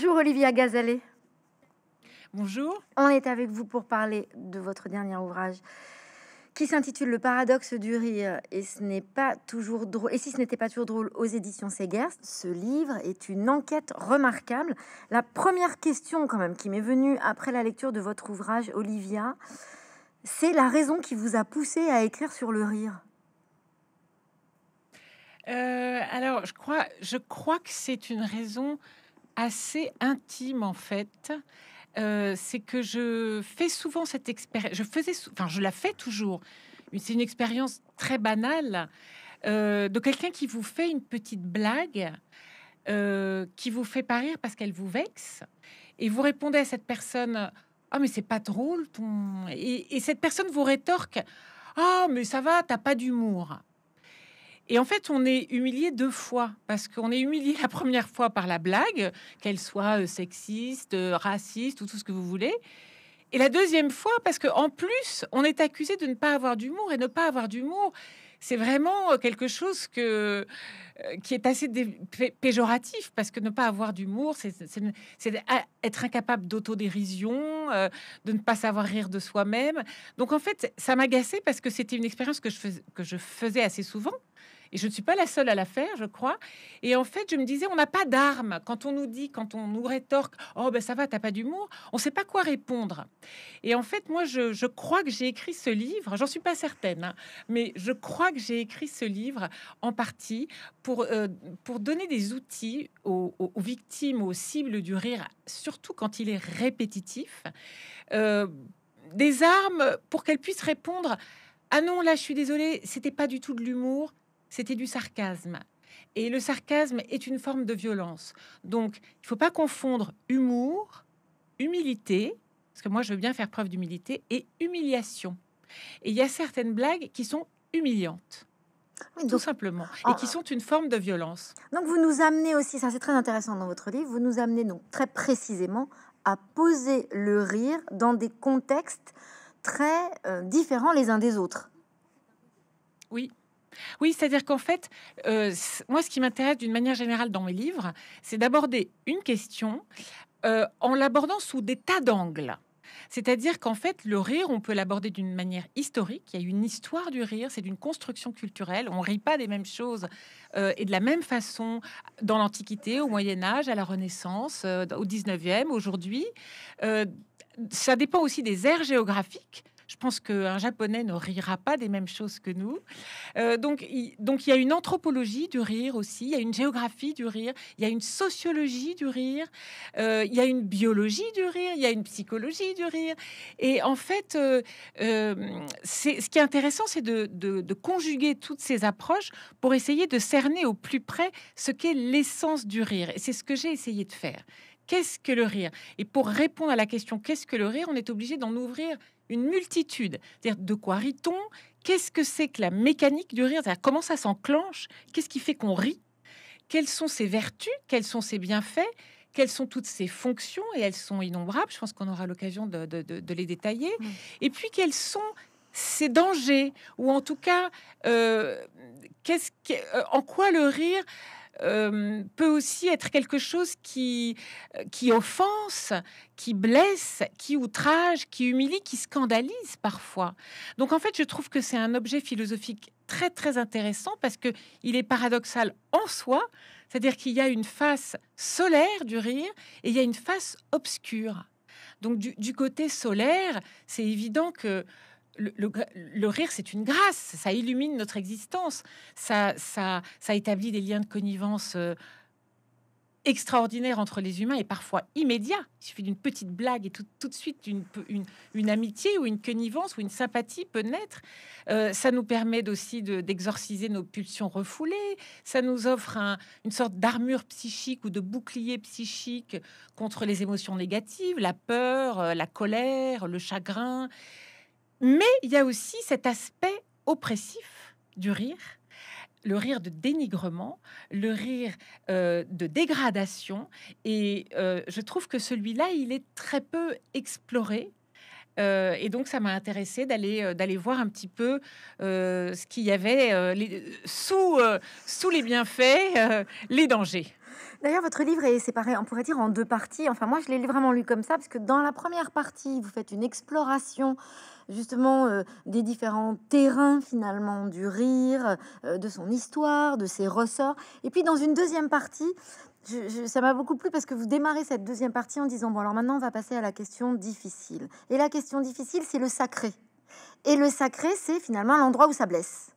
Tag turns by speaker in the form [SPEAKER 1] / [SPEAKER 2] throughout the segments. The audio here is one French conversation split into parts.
[SPEAKER 1] Bonjour Olivia Gazalet. Bonjour. On est avec vous pour parler de votre dernier ouvrage qui s'intitule Le paradoxe du rire. Et ce n'est pas toujours drôle. Et si ce n'était pas toujours drôle aux éditions Seger, ce livre est une enquête remarquable. La première question, quand même, qui m'est venue après la lecture de votre ouvrage, Olivia, c'est la raison qui vous a poussé à écrire sur le rire.
[SPEAKER 2] Euh, alors, je crois, je crois que c'est une raison assez intime en fait. Euh, c'est que je fais souvent cette expérience, je faisais, enfin je la fais toujours. C'est une expérience très banale euh, de quelqu'un qui vous fait une petite blague, euh, qui vous fait pas parce qu'elle vous vexe, et vous répondez à cette personne, ah mais c'est pas drôle, ton... et, cette personne vous rétorque, ah mais ça va, t'as pas d'humour. Et en fait, on est humilié deux fois, parce qu'on est humilié la première fois par la blague, qu'elle soit euh, sexiste, euh, raciste ou tout ce que vous voulez. Et la deuxième fois, parce qu'en plus, on est accusé de ne pas avoir d'humour. Et ne pas avoir d'humour, c'est vraiment euh, quelque chose que, qui est assez péjoratif, parce que ne pas avoir d'humour, c'est être incapable d'autodérision, de ne pas savoir rire de soi-même. Donc en fait, ça m'agaçait parce que c'était une expérience que je, fais, que je faisais assez souvent. Et je ne suis pas la seule à la faire, je crois. Et en fait, je me disais, on n'a pas d'armes. Quand on nous dit, quand on nous rétorque, oh ben ça va, t'as pas d'humour, on ne sait pas quoi répondre. Et en fait, moi, je, crois que j'ai écrit ce livre, j'en suis pas certaine, hein, mais je crois que j'ai écrit ce livre en partie pour, euh, pour donner des outils aux, victimes, aux cibles du rire, surtout quand il est répétitif, euh, des armes pour qu'elles puissent répondre. Ah non, là, je suis désolée, c'était pas du tout de l'humour, c'était du sarcasme. Et le sarcasme est une forme de violence. Donc, il ne faut pas confondre humour, humilité, parce que moi je veux bien faire preuve d'humilité, et humiliation. Et il y a certaines blagues qui sont humiliantes. tout simplement, et qui sont une forme de violence.
[SPEAKER 1] Donc vous nous amenez aussi, ça c'est très intéressant dans votre livre, vous nous amenez donc très précisément à poser le rire dans des contextes
[SPEAKER 2] très euh, différents les uns des autres. Oui, oui, c'est-à-dire qu'en fait, euh, moi, ce qui m'intéresse d'une manière générale dans mes livres, c'est d'aborder une question euh, en l'abordant sous des tas d'angles. C'est-à-dire qu'en fait, le rire, on peut l'aborder d'une manière historique. Il y a une histoire du rire, c'est d'une construction culturelle. On ne rit pas des mêmes choses euh, et de la même façon dans l'Antiquité, au Moyen Âge, à la Renaissance, au 19e, aujourd'hui. ça dépend aussi des aires géographiques. Je pense qu'un Japonais ne rira pas des mêmes choses que nous. Euh, donc, il, donc, il y a une anthropologie du rire aussi, il y a une géographie du rire, il y a une sociologie du rire, euh, il y a une biologie du rire, il y a une psychologie du rire. Et en fait, euh, euh ce qui est intéressant, c'est de, de, de conjuguer toutes ces approches pour essayer de cerner au plus près ce qu'est l'essence du rire. Et c'est ce que j'ai essayé de faire. Qu'est-ce que le rire Et pour répondre à la question qu'est-ce que le rire, on est obligé d'en ouvrir une multitude. de quoi rit-on Qu'est-ce que c'est que la mécanique du rire Comment ça s'enclenche Qu'est-ce qui fait qu'on rit Quelles sont ses vertus Quels sont ses bienfaits quelles sont toutes ses fonctions, et elles sont innombrables, je pense qu'on aura l'occasion de, les détailler, et puis quels sont ses dangers, ou en tout cas, euh, euh, en quoi le rire euh, peut aussi être quelque chose qui, euh, qui offense, qui blesse, qui outrage, qui humilie, qui scandalise parfois. Donc en fait, je trouve que c'est un objet philosophique très très intéressant parce que il est paradoxal en soi, c'est-à-dire qu'il y a une face solaire du rire et il y a une face obscure. Donc du côté solaire, c'est évident que le, rire, c'est une grâce, ça illumine notre existence, ça, établit des liens de connivence euh, extraordinaires entre les humains et parfois immédiats. Il suffit d'une petite blague et tout, de suite une, amitié ou une connivence ou une sympathie peut naître. Euh, ça nous permet aussi d'exorciser nos pulsions refoulées, ça nous offre une sorte d'armure psychique ou de bouclier psychique contre les émotions négatives, la peur, euh, la colère, le chagrin. Mais il y a aussi cet aspect oppressif du rire, le rire de dénigrement, le rire euh, de dégradation. Et euh, je trouve que celui-là, il est très peu exploré. Euh, et donc, ça m'a intéressé d'aller voir un petit peu ce qu'il y avait sous les bienfaits, les dangers. D'ailleurs, votre livre est séparé,
[SPEAKER 1] on pourrait dire, en deux parties. Enfin, moi, je l'ai vraiment lu comme ça, parce que dans la première partie, vous faites une exploration justement euh, des différents terrains finalement du rire, euh, de son histoire, de ses ressorts. Et puis dans une deuxième partie, ça m'a beaucoup plu parce que vous démarrez cette deuxième partie en disant, bon alors maintenant on va passer à la question difficile. Et la question difficile, c'est le sacré. Et le sacré, c'est finalement l'endroit où ça blesse.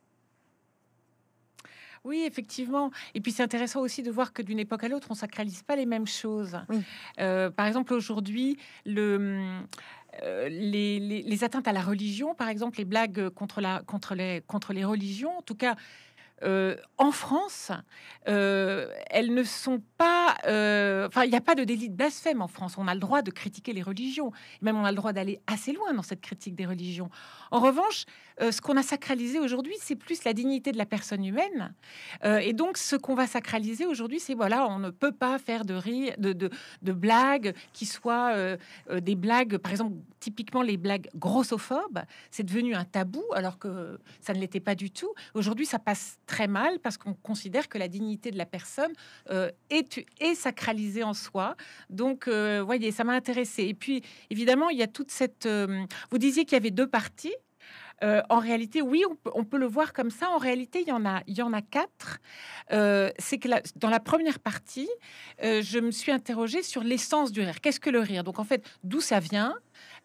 [SPEAKER 2] Oui, effectivement. Et puis c'est intéressant aussi de voir que d'une époque à l'autre, on sacralise pas les mêmes choses. Euh, par exemple, aujourd'hui, euh, les, atteintes à la religion, par exemple, les blagues contre, les, contre les religions, en tout cas, euh, en France, euh, elles ne sont pas. Euh, enfin, il n'y a pas de délit de blasphème en France. On a le droit de critiquer les religions. Même on a le droit d'aller assez loin dans cette critique des religions. En revanche, ce qu'on a sacralisé aujourd'hui, c'est plus la dignité de la personne humaine. et donc, ce qu'on va sacraliser aujourd'hui, c'est voilà, on ne peut pas faire de rire, de, de blagues qui soient des blagues, par exemple, typiquement les blagues grossophobes, c'est devenu un tabou alors que ça ne l'était pas du tout. Aujourd'hui, ça passe très mal parce qu'on considère que la dignité de la personne euh, est, sacralisée en soi. Donc, vous euh, voyez, ça m'a intéressé Et puis, évidemment, il y a toute cette... Euh, vous disiez qu'il y avait deux parties. en réalité, oui, on peut, le voir comme ça. En réalité, il y en a, il y en a quatre. c'est que dans la première partie, je me suis interrogée sur l'essence du rire. Qu'est-ce que le rire Donc, en fait, d'où ça vient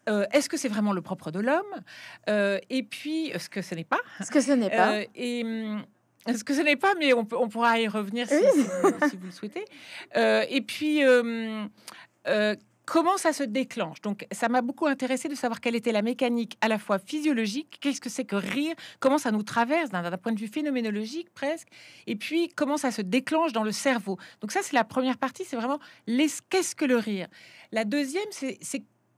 [SPEAKER 2] euh, est-ce que c'est vraiment le propre de l'homme euh, Et puis, ce que ce n'est pas. Ce que ce n'est pas. Euh, et mm, ce que ce n'est pas, mais on, on, pourra y revenir si, vous le souhaitez. et puis comment ça se déclenche Donc, ça m'a beaucoup intéressé de savoir quelle était la mécanique à la fois physiologique, qu'est-ce que c'est que rire, comment ça nous traverse d'un point de vue phénoménologique presque, et puis comment ça se déclenche dans le cerveau. Donc ça, c'est la première partie, c'est vraiment qu'est-ce que le rire. La deuxième, c'est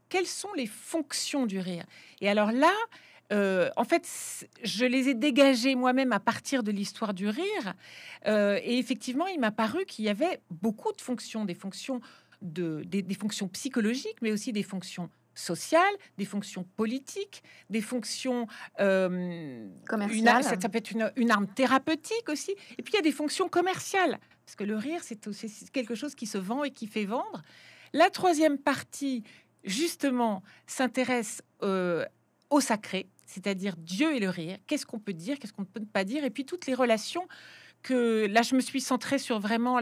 [SPEAKER 2] quelles sont les fonctions du rire Et alors là, euh, en fait, je les ai dégagées moi-même à partir de l'histoire du rire. Euh, et effectivement, il m'a paru qu'il y avait beaucoup de fonctions, des fonctions, de, des, fonctions psychologiques, mais aussi des fonctions sociales, des fonctions politiques, des fonctions euh, commerciales. Ça, peut être une, une arme thérapeutique aussi. Et puis il y a des fonctions commerciales, parce que le rire, c'est quelque chose qui se vend et qui fait vendre. La troisième partie, justement, s'intéresse euh, au sacré, c'est-à-dire Dieu et le rire. Qu'est-ce qu'on peut dire, qu'est-ce qu'on ne peut pas dire, et puis toutes les relations que là, je me suis centrée sur vraiment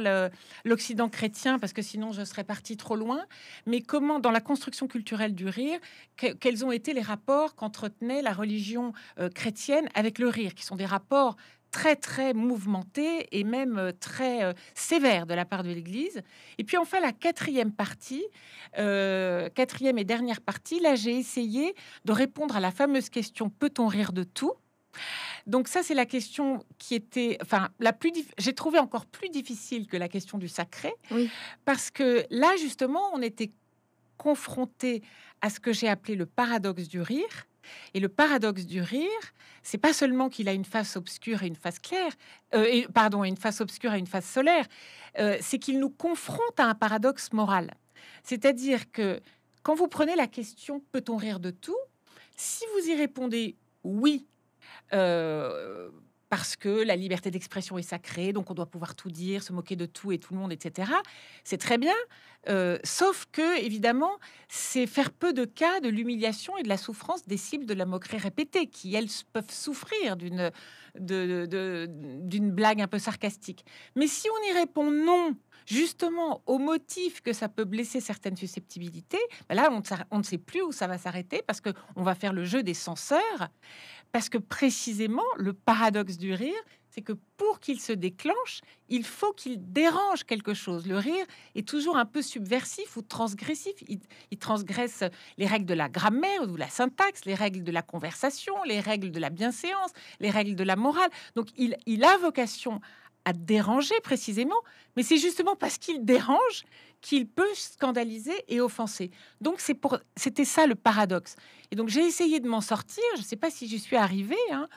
[SPEAKER 2] l'Occident chrétien parce que sinon je serais partie trop loin. Mais comment, dans la construction culturelle du rire, quels ont été les rapports qu'entretenait la religion euh, chrétienne avec le rire, qui sont des rapports très très mouvementée et même euh, très euh, sévère de la part de l'Église. Et puis enfin la quatrième partie, euh, quatrième et dernière partie, là j'ai essayé de répondre à la fameuse question peut-on rire de tout donc ça, c'est la question qui était, enfin, la plus, j'ai trouvé encore plus difficile que la question du sacré, parce que là, justement, on était confronté à ce que j'ai appelé le paradoxe du rire, et le paradoxe du rire, c'est pas seulement qu'il a une face obscure et une face claire, euh, pardon, une face obscure et une face solaire, euh, c'est qu'il nous confronte à un paradoxe moral. C'est-à-dire que quand vous prenez la question peut-on rire de tout, si vous y répondez oui, euh, parce que la liberté d'expression est sacrée, donc on doit pouvoir tout dire, se moquer de tout et tout le monde, etc. C'est très bien, euh, sauf que, évidemment, c'est faire peu de cas de l'humiliation et de la souffrance des cibles de la moquerie répétée, qui, elles, peuvent souffrir d'une blague un peu sarcastique. Mais si on y répond non, justement, au motif que ça peut blesser certaines susceptibilités, ben là, on ne sait plus où ça va s'arrêter, parce qu'on va faire le jeu des censeurs. Parce que précisément, le paradoxe du rire, c'est que pour qu'il se déclenche, il faut qu'il dérange quelque chose. Le rire est toujours un peu subversif ou transgressif. Il, transgresse les règles de la grammaire ou de la syntaxe, les règles de la conversation, les règles de la bienséance, les règles de la morale. Donc il a vocation à déranger précisément, mais c'est justement parce qu'il dérange qu'il peut scandaliser et offenser. Donc c'était ça le paradoxe. Et donc j'ai essayé de m'en sortir. Je ne sais pas si j'y suis arrivée, hein,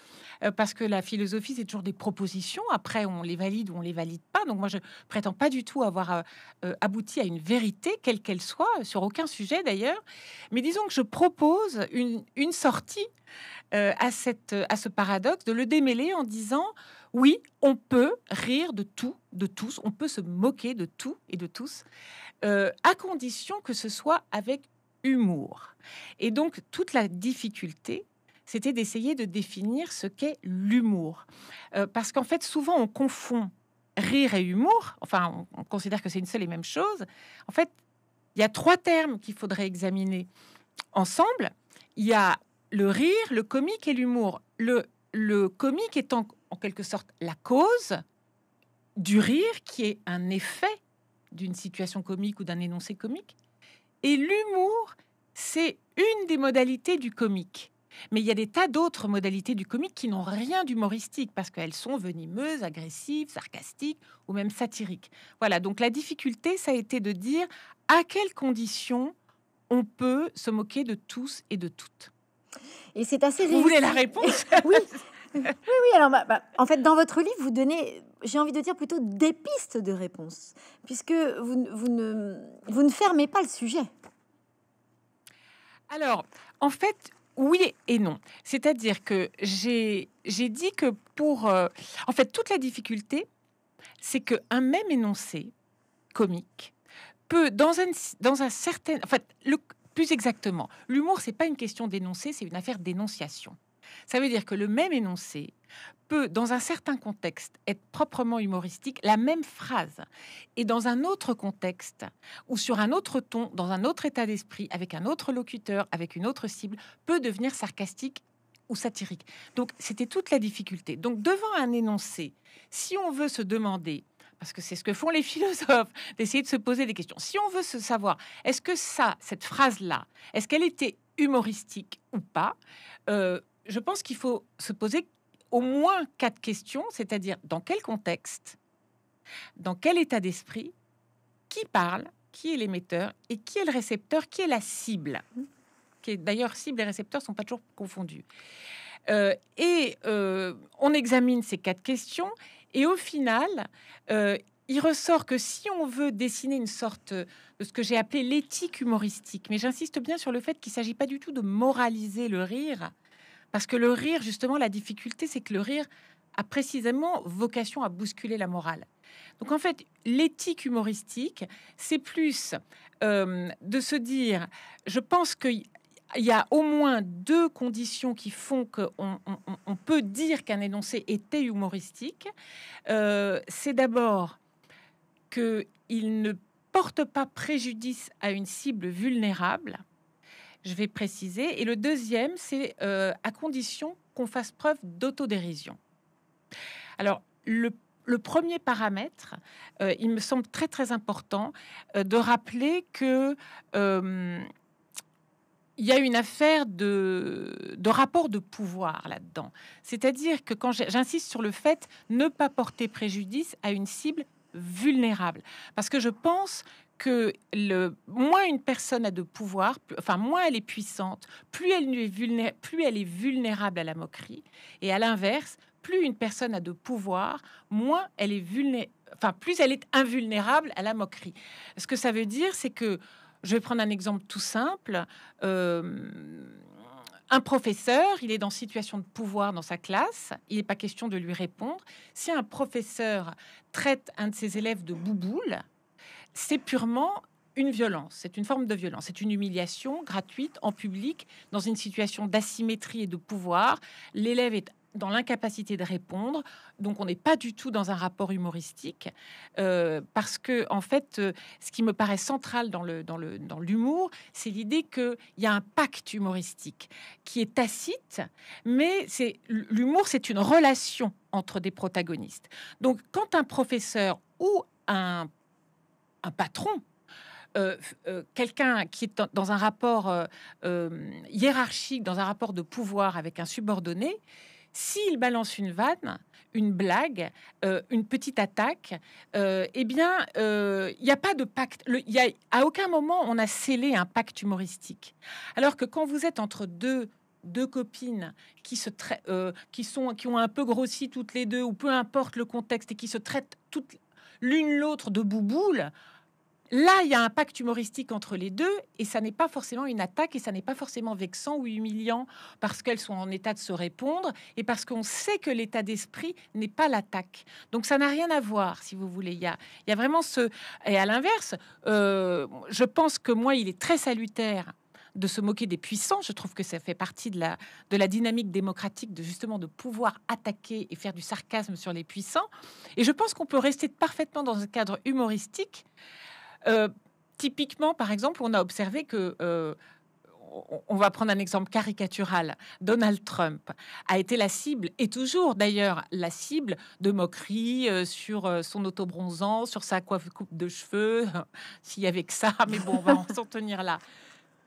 [SPEAKER 2] euh, parce que la philosophie c'est toujours des propositions. Après on les valide ou on les valide pas. Donc moi je prétends pas du tout avoir euh, euh, abouti à une vérité quelle qu'elle soit sur aucun sujet d'ailleurs. Mais disons que je propose une, sortie à ce paradoxe de le démêler en disant oui, on peut rire de tout, de tous, on peut se moquer de tout et de tous, euh, à condition que ce soit avec humour. Et donc, toute la difficulté, c'était d'essayer de définir ce qu'est l'humour. Euh, parce qu'en fait, souvent, on confond rire et humour, enfin, on, considère que c'est une seule et même chose. En fait, il y a trois termes qu'il faudrait examiner ensemble. Il y a le rire, le comique et l'humour. le comique étant en quelque sorte la cause du rire qui est un effet d'une situation comique ou d'un énoncé comique. Et l'humour, c'est une des modalités du comique. Mais il y a des tas d'autres modalités du comique qui n'ont rien d'humoristique parce qu'elles sont venimeuses, agressives, sarcastiques ou même satiriques. Voilà, donc la difficulté, ça a été de dire à quelles conditions on peut se moquer de tous et de toutes. Et c'est assez Vous voulez la réponse Oui, oui, oui. Alors, bah, bah, en fait, dans votre livre,
[SPEAKER 1] vous donnez, j'ai envie de dire plutôt des pistes de réponse, puisque vous,
[SPEAKER 2] ne, fermez pas le sujet. Alors, en fait, oui et non. C'est-à-dire que j'ai dit que pour... Euh, en fait, toute la difficulté, c'est qu'un même énoncé comique peut, dans un, certain... En fait, plus exactement, l'humour, c'est pas une question d'énoncé, c'est une affaire d'énonciation. Ça veut dire que le même énoncé peut, dans un certain contexte, être proprement humoristique, la même phrase, et dans un autre contexte, ou sur un autre ton, dans un autre état d'esprit, avec un autre locuteur, avec une autre cible, peut devenir sarcastique ou satirique. Donc c'était toute la difficulté. Donc devant un énoncé, si on veut se demander, parce que c'est ce que font les philosophes, d'essayer de se poser des questions, si on veut se savoir, est-ce que ça, cette phrase-là, est-ce qu'elle était humoristique ou pas, euh, je pense qu'il faut se poser au moins quatre questions, c'est-à-dire dans quel contexte, dans quel état d'esprit, qui parle, qui est l'émetteur et qui est le récepteur, qui est la cible. Mm-hmm. Qui est, d'ailleurs, cible et récepteur ne sont pas toujours confondus. Euh, et euh, on examine ces quatre questions et au final, euh, il ressort que si on veut dessiner une sorte de ce que j'ai appelé l'éthique humoristique, mais j'insiste bien sur le fait qu'il ne s'agit pas du tout de moraliser le rire, parce que le rire, justement, la difficulté, c'est que le rire a précisément vocation à bousculer la morale. Donc en fait, l'éthique humoristique, c'est plus euh, de se dire, je pense qu'il y a au moins deux conditions qui font qu'on peut dire qu'un énoncé était humoristique. Euh, c'est d'abord qu'il ne porte pas préjudice à une cible vulnérable je vais préciser. Et le deuxième, c'est euh, à condition qu'on fasse preuve d'autodérision. Alors, le, premier paramètre, euh, il me semble très très important euh, de rappeler que il y a une affaire de, de rapport de pouvoir là-dedans. C'est-à-dire que quand j'insiste sur le fait de ne pas porter préjudice à une cible vulnérable, parce que je pense que le, moins une personne a de pouvoir, enfin moins elle est puissante, plus elle, est vulnérable à la moquerie. Et à l'inverse, plus une personne a de pouvoir, moins elle est enfin plus elle est invulnérable à la moquerie. Ce que ça veut dire, c'est que, je vais prendre un exemple tout simple. Euh, un professeur, il est dans situation de pouvoir dans sa classe, il n'est pas question de lui répondre. Si un professeur traite un de ses élèves de bouboule, c'est purement une violence, c'est une forme de violence, c'est une humiliation gratuite en public, dans une situation d'asymétrie et de pouvoir. L'élève est dans l'incapacité de répondre. Donc, on n'est pas du tout dans un rapport humoristique, euh, parce que en fait, euh, ce qui me paraît central dans le le dans l'humour, c'est l'idée qu'il y a un pacte humoristique qui est tacite, mais c'est l'humour, c'est une relation entre des protagonistes. Donc, quand un professeur ou un un patron, euh, euh, quelqu'un qui est dans un rapport euh, hiérarchique, dans un rapport de pouvoir avec un subordonné, s'il balance une vanne, une blague, une petite attaque, eh bien, il n'y a pas de pacte. Le, y a, à aucun moment, on a scellé un pacte humoristique. Alors que quand vous êtes entre deux deux copines qui se qui sont qui ont un peu grossi toutes les deux ou peu importe le contexte et qui se traitent toutes l'une l'autre de bouboule, Là, il y a un pacte humoristique entre les deux et ça n'est pas forcément une attaque et ça n'est pas forcément vexant ou humiliant parce qu'elles sont en état de se répondre et parce qu'on sait que l'état d'esprit n'est pas l'attaque. Donc ça n'a rien à voir, si vous voulez. Il y a, il y a vraiment ce... Et à l'inverse, euh, je pense que moi, il est très salutaire de se moquer des puissants. Je trouve que ça fait partie de la, de la dynamique démocratique de justement de pouvoir attaquer et faire du sarcasme sur les puissants. Et je pense qu'on peut rester parfaitement dans un cadre humoristique. Euh, typiquement, par exemple, on a observé que... Euh, on va prendre un exemple caricatural. Donald Trump a été la cible, et toujours d'ailleurs la cible de moqueries euh, sur son autobronzant, sur sa coiffe coupe de cheveux, s'il y avait que ça, mais bon, on va s'en tenir là.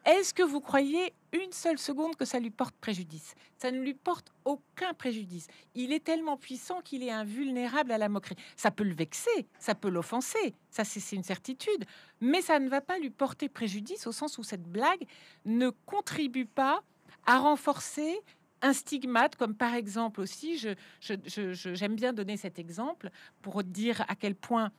[SPEAKER 2] Est-ce que vous croyez une seule seconde que ça lui porte préjudice Ça ne lui porte aucun préjudice. Il est tellement puissant qu'il est invulnérable à la moquerie. Ça peut le vexer, ça peut l'offenser, ça c'est une certitude, mais ça ne va pas lui porter préjudice au sens où cette blague ne contribue pas à renforcer un stigmate, comme par exemple aussi, j'aime je, bien donner cet exemple pour dire à quel point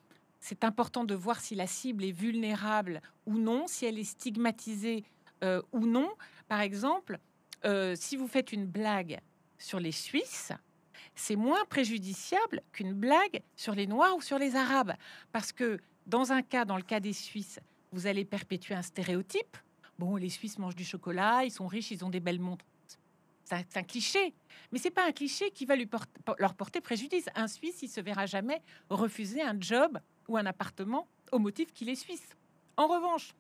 [SPEAKER 2] c'est important de voir si la cible est vulnérable ou non, si elle est stigmatisée euh, ou non. Par exemple, euh, si vous faites une blague sur les Suisses, c'est moins préjudiciable qu'une blague sur les Noirs ou sur les Arabes. Parce que dans un cas, dans le cas des Suisses, vous allez perpétuer un stéréotype. Bon, les Suisses mangent du chocolat, ils sont riches, ils ont des belles montres. C'est un, cliché, mais c'est pas un cliché qui va leur porter préjudice. Un Suisse, il se verra jamais refuser un job ou un appartement au motif qu'il est suisse. En revanche,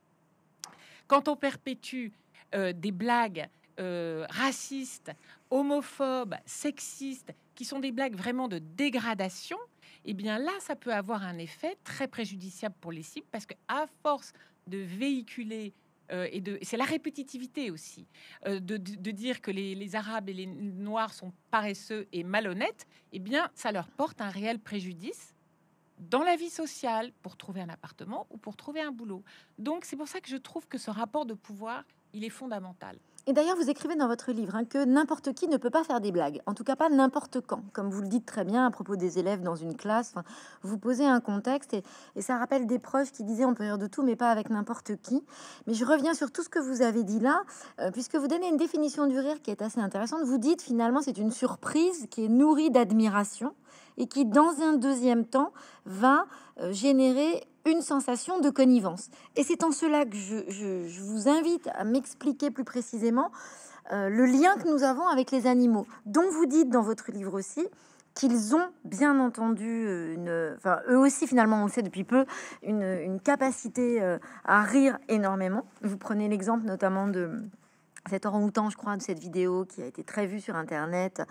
[SPEAKER 2] quand on perpétue euh, des blagues euh, racistes, homophobes, sexistes, qui sont des blagues vraiment de dégradation, eh bien là, ça peut avoir un effet très préjudiciable pour les cibles parce que à force de véhiculer euh, et de, c'est la répétitivité aussi, de, dire que les, les, Arabes et les Noirs sont paresseux et malhonnêtes, eh bien, ça leur porte un réel préjudice dans la vie sociale pour trouver un appartement ou pour trouver un boulot. Donc c'est pour ça que je trouve que ce rapport de pouvoir, il est fondamental.
[SPEAKER 1] Et d'ailleurs, vous écrivez dans votre livre hein, que n'importe qui ne peut pas faire des blagues, en tout cas pas n'importe quand, comme vous le dites très bien à propos des élèves dans une classe. vous posez un contexte et, ça rappelle des preuves qui disaient on peut rire de tout, mais pas avec n'importe qui. Mais je reviens sur tout ce que vous avez dit là, euh, puisque vous donnez une définition du rire qui est assez intéressante. Vous dites finalement c'est une surprise qui est nourrie d'admiration et qui, dans un deuxième temps, va euh, générer une sensation de connivence. Et c'est en cela que je, vous invite à m'expliquer plus précisément euh, le lien que nous avons avec les animaux, dont vous dites dans votre livre aussi qu'ils ont bien entendu, euh, enfin, eux aussi finalement, on le sait depuis peu, une, capacité à rire énormément. Vous prenez l'exemple notamment de cet orang-outan, je crois, de cette vidéo qui a été très vue sur Internet.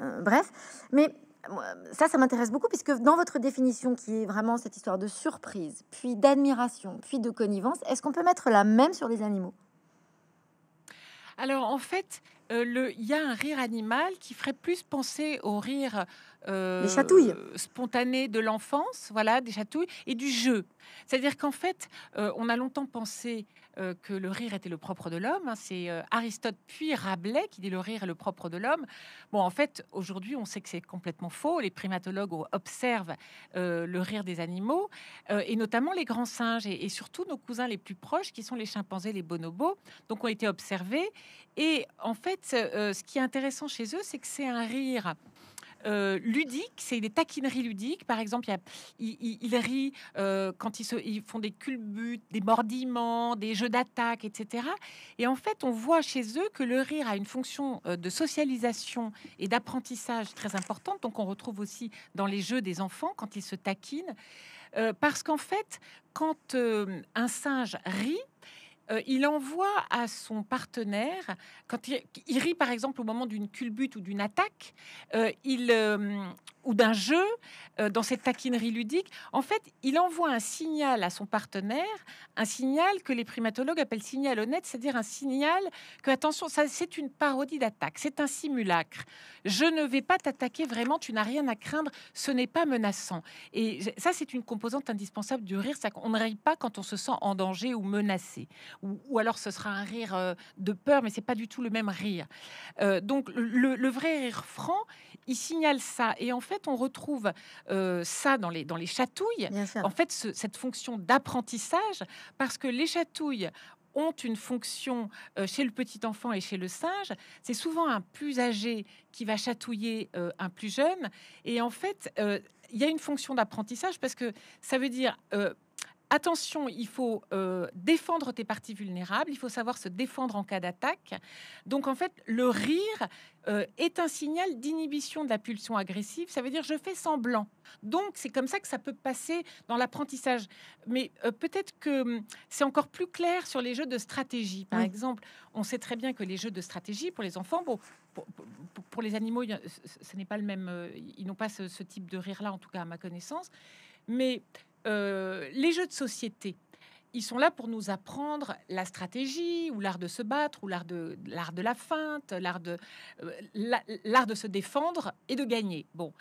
[SPEAKER 1] bref, mais ça, ça m'intéresse beaucoup, puisque dans votre définition, qui est vraiment cette histoire de surprise, puis d'admiration, puis de connivence, est-ce qu'on peut mettre la même sur les animaux
[SPEAKER 2] Alors, en fait, euh, il y a un rire animal qui ferait plus penser au rire les euh, des chatouilles spontanées de l'enfance, voilà, des chatouilles et du jeu. C'est-à-dire qu'en fait, euh, on a longtemps pensé euh, que le rire était le propre de l'homme. Hein. C'est Aristote puis Rabelais qui dit le rire est le propre de l'homme. Bon, en fait, aujourd'hui, on sait que c'est complètement faux. Les primatologues observent le rire des animaux et notamment les grands singes et, et, surtout nos cousins les plus proches qui sont les chimpanzés, les bonobos, donc ont été observés. Et en fait, ce qui est intéressant chez eux, c'est que c'est un rire ludique euh, ludiques, c'est des taquineries ludiques. Par exemple, il, rit euh, quand ils, font des culbutes, des mordiments, des jeux d'attaque, etc. Et en fait, on voit chez eux que le rire a une fonction euh, de socialisation et d'apprentissage très importante. Donc, on retrouve aussi dans les jeux des enfants quand ils se taquinent. parce qu'en fait, quand un singe rit, euh, il envoie à son partenaire, quand il, rit par exemple au moment d'une culbute ou d'une attaque, euh, il, euh, ou d'un jeu, euh, dans cette taquinerie ludique, en fait, il envoie un signal à son partenaire, un signal que les primatologues appellent signal honnête, c'est-à-dire un signal que, attention, ça c'est une parodie d'attaque, c'est un simulacre. Je ne vais pas t'attaquer vraiment, tu n'as rien à craindre, ce n'est pas menaçant. Et ça, c'est une composante indispensable du rire, ça qu'on ne rit pas quand on se sent en danger ou menacé. Ou, alors ce sera un rire euh, de peur, mais c'est pas du tout le même rire. Euh, donc le, le vrai rire franc, il signale ça. Et en fait, on retrouve euh, ça dans les, dans les chatouilles. En fait, cette fonction d'apprentissage, parce que les chatouilles ont une fonction euh, chez le petit enfant et chez le singe. C'est souvent un plus âgé qui va chatouiller euh, un plus jeune. Et en fait, il y a une fonction d'apprentissage parce que ça veut dire attention, il faut euh, défendre tes parties vulnérables, il faut savoir se défendre en cas d'attaque. Donc en fait, le rire euh, est un signal d'inhibition de la pulsion agressive. Ça veut dire je fais semblant. Donc c'est comme ça que ça peut passer dans l'apprentissage. Mais euh, peut-être que hum, c'est encore plus clair sur les jeux de stratégie. Par exemple, on sait très bien que les jeux de stratégie pour les enfants, bon, pour, les animaux, ce n'est pas le même. Ils n'ont pas ce, ce type de rire-là, en tout cas à ma connaissance. Mais euh, les jeux de société, ils sont là pour nous apprendre la stratégie ou l'art de se battre ou l'art de l'art de la feinte, l'art de euh, l'art de se défendre et de gagner. Bon.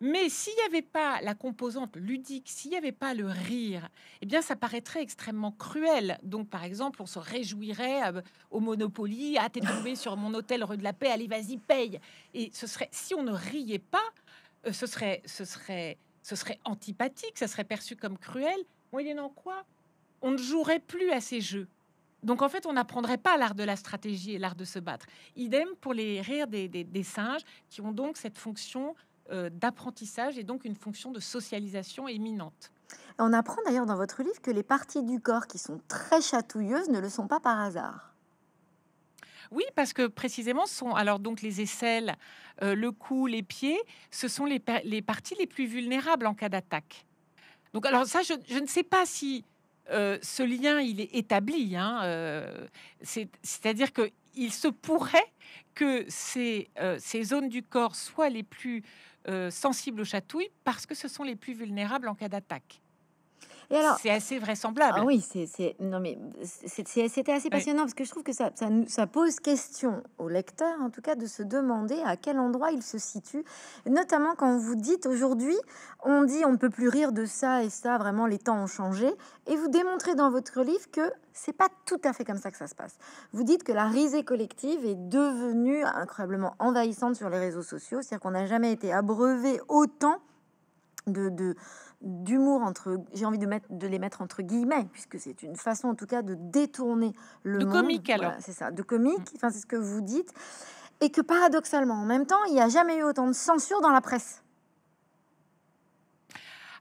[SPEAKER 2] Mais s'il n'y avait pas la composante ludique, s'il n'y avait pas le rire, eh bien, ça paraîtrait extrêmement cruel. Donc, par exemple, on se réjouirait euh, au Monopoly, ah, t'es tombé sur mon hôtel rue de la Paix, allez, vas-y, paye. Et ce serait, si on ne riait pas, ce serait, ce serait ce serait antipathique, ça serait perçu comme cruel. Moyennant quoi, on ne jouerait plus à ces jeux. Donc en fait, on n'apprendrait pas l'art de la stratégie et l'art de se battre. Idem pour les rires des, singes, qui ont donc cette fonction euh, d'apprentissage et donc une fonction de socialisation éminente.
[SPEAKER 1] On apprend d'ailleurs dans votre livre que les parties du corps qui sont très chatouilleuses ne le sont pas par hasard.
[SPEAKER 2] Oui, parce que précisément, sont alors donc les aisselles, euh, le cou, les pieds, ce sont les, parties les plus vulnérables en cas d'attaque. Donc alors ça, je, ne sais pas si euh, ce lien il est établi. Hein, euh, c'est-à-dire que il se pourrait que ces, ces, zones du corps soient les plus sensibles aux chatouilles parce que ce sont les plus vulnérables en cas d'attaque c'est assez vraisemblable. Ah oui,
[SPEAKER 1] c'est non mais c'était assez passionnant parce que je trouve que ça, ça, pose question au lecteur, en tout cas, de se demander à quel endroit il se situe, notamment quand vous dites aujourd'hui, on dit on ne peut plus rire de ça et ça, vraiment les temps ont changé, et vous démontrez dans votre livre que c'est pas tout à fait comme ça que ça se passe. Vous dites que la risée collective est devenue incroyablement envahissante sur les réseaux sociaux, c'est-à-dire qu'on n'a jamais été abreuvé autant de, de, d'humour entre, j'ai envie de, mettre, de les mettre entre guillemets, puisque c'est une façon en tout cas de détourner le de comique alors. c'est ça, de comique. Mm. Enfin, c'est ce que vous dites, et que paradoxalement, en même temps, il n'y a jamais eu autant de censure dans la presse.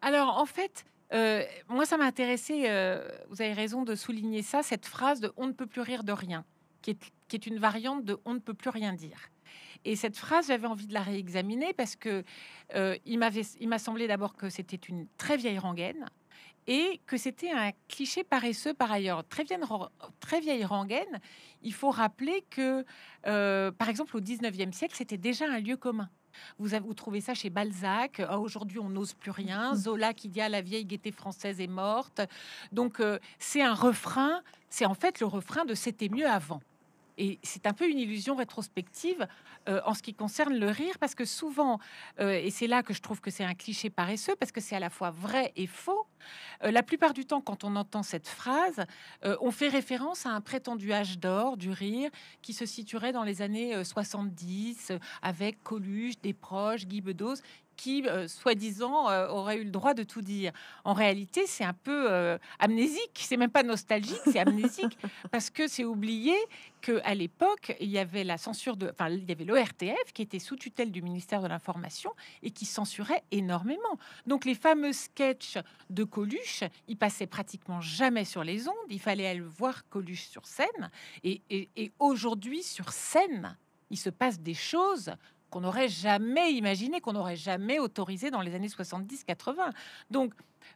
[SPEAKER 2] Alors en fait, euh, moi, ça m'a intéressé, euh, vous avez raison de souligner ça, cette phrase de on ne peut plus rire de rien, qui est une variante de on ne peut plus rien dire. Et cette phrase, j'avais envie de la réexaminer parce que euh, il m'a semblé d'abord que c'était une très vieille rengaine et que c'était un cliché paresseux par ailleurs. Très vieille, très vieille rengaine, il faut rappeler que, euh, par exemple, au 19e siècle, c'était déjà un lieu commun. Vous, avez, vous trouvez ça chez Balzac. Euh, Aujourd'hui, on n'ose plus rien. Zola qui dit à ah, la vieille gaieté française est morte. Donc, c'est un refrain. C'est en fait le refrain de C'était mieux avant et c'est un peu une illusion rétrospective euh, en ce qui concerne le rire, parce que souvent, euh, et c'est là que je trouve que c'est un cliché paresseux, parce que c'est à la fois vrai et faux, euh, la plupart du temps, quand on entend cette phrase, on fait référence à un prétendu âge d'or du rire qui se situerait dans les années 70, avec Coluche, Desproges, Guy Bedos, qui, euh, soi-disant, euh, aurait eu le droit de tout dire. En réalité, c'est un peu euh, amnésique. C'est même pas nostalgique, c'est amnésique parce que c'est oublié qu'à l'époque, il y avait la censure de, enfin, il y avait l'ORTF qui était sous tutelle du ministère de l'Information et qui censurait énormément. Donc les fameux sketchs de Coluche, ils passaient pratiquement jamais sur les ondes. Il fallait aller voir Coluche sur scène. et, et aujourd'hui, sur scène, il se passe des choses qu'on n'aurait jamais imaginé, qu'on n'aurait jamais autorisé dans les années 70-80. Donc,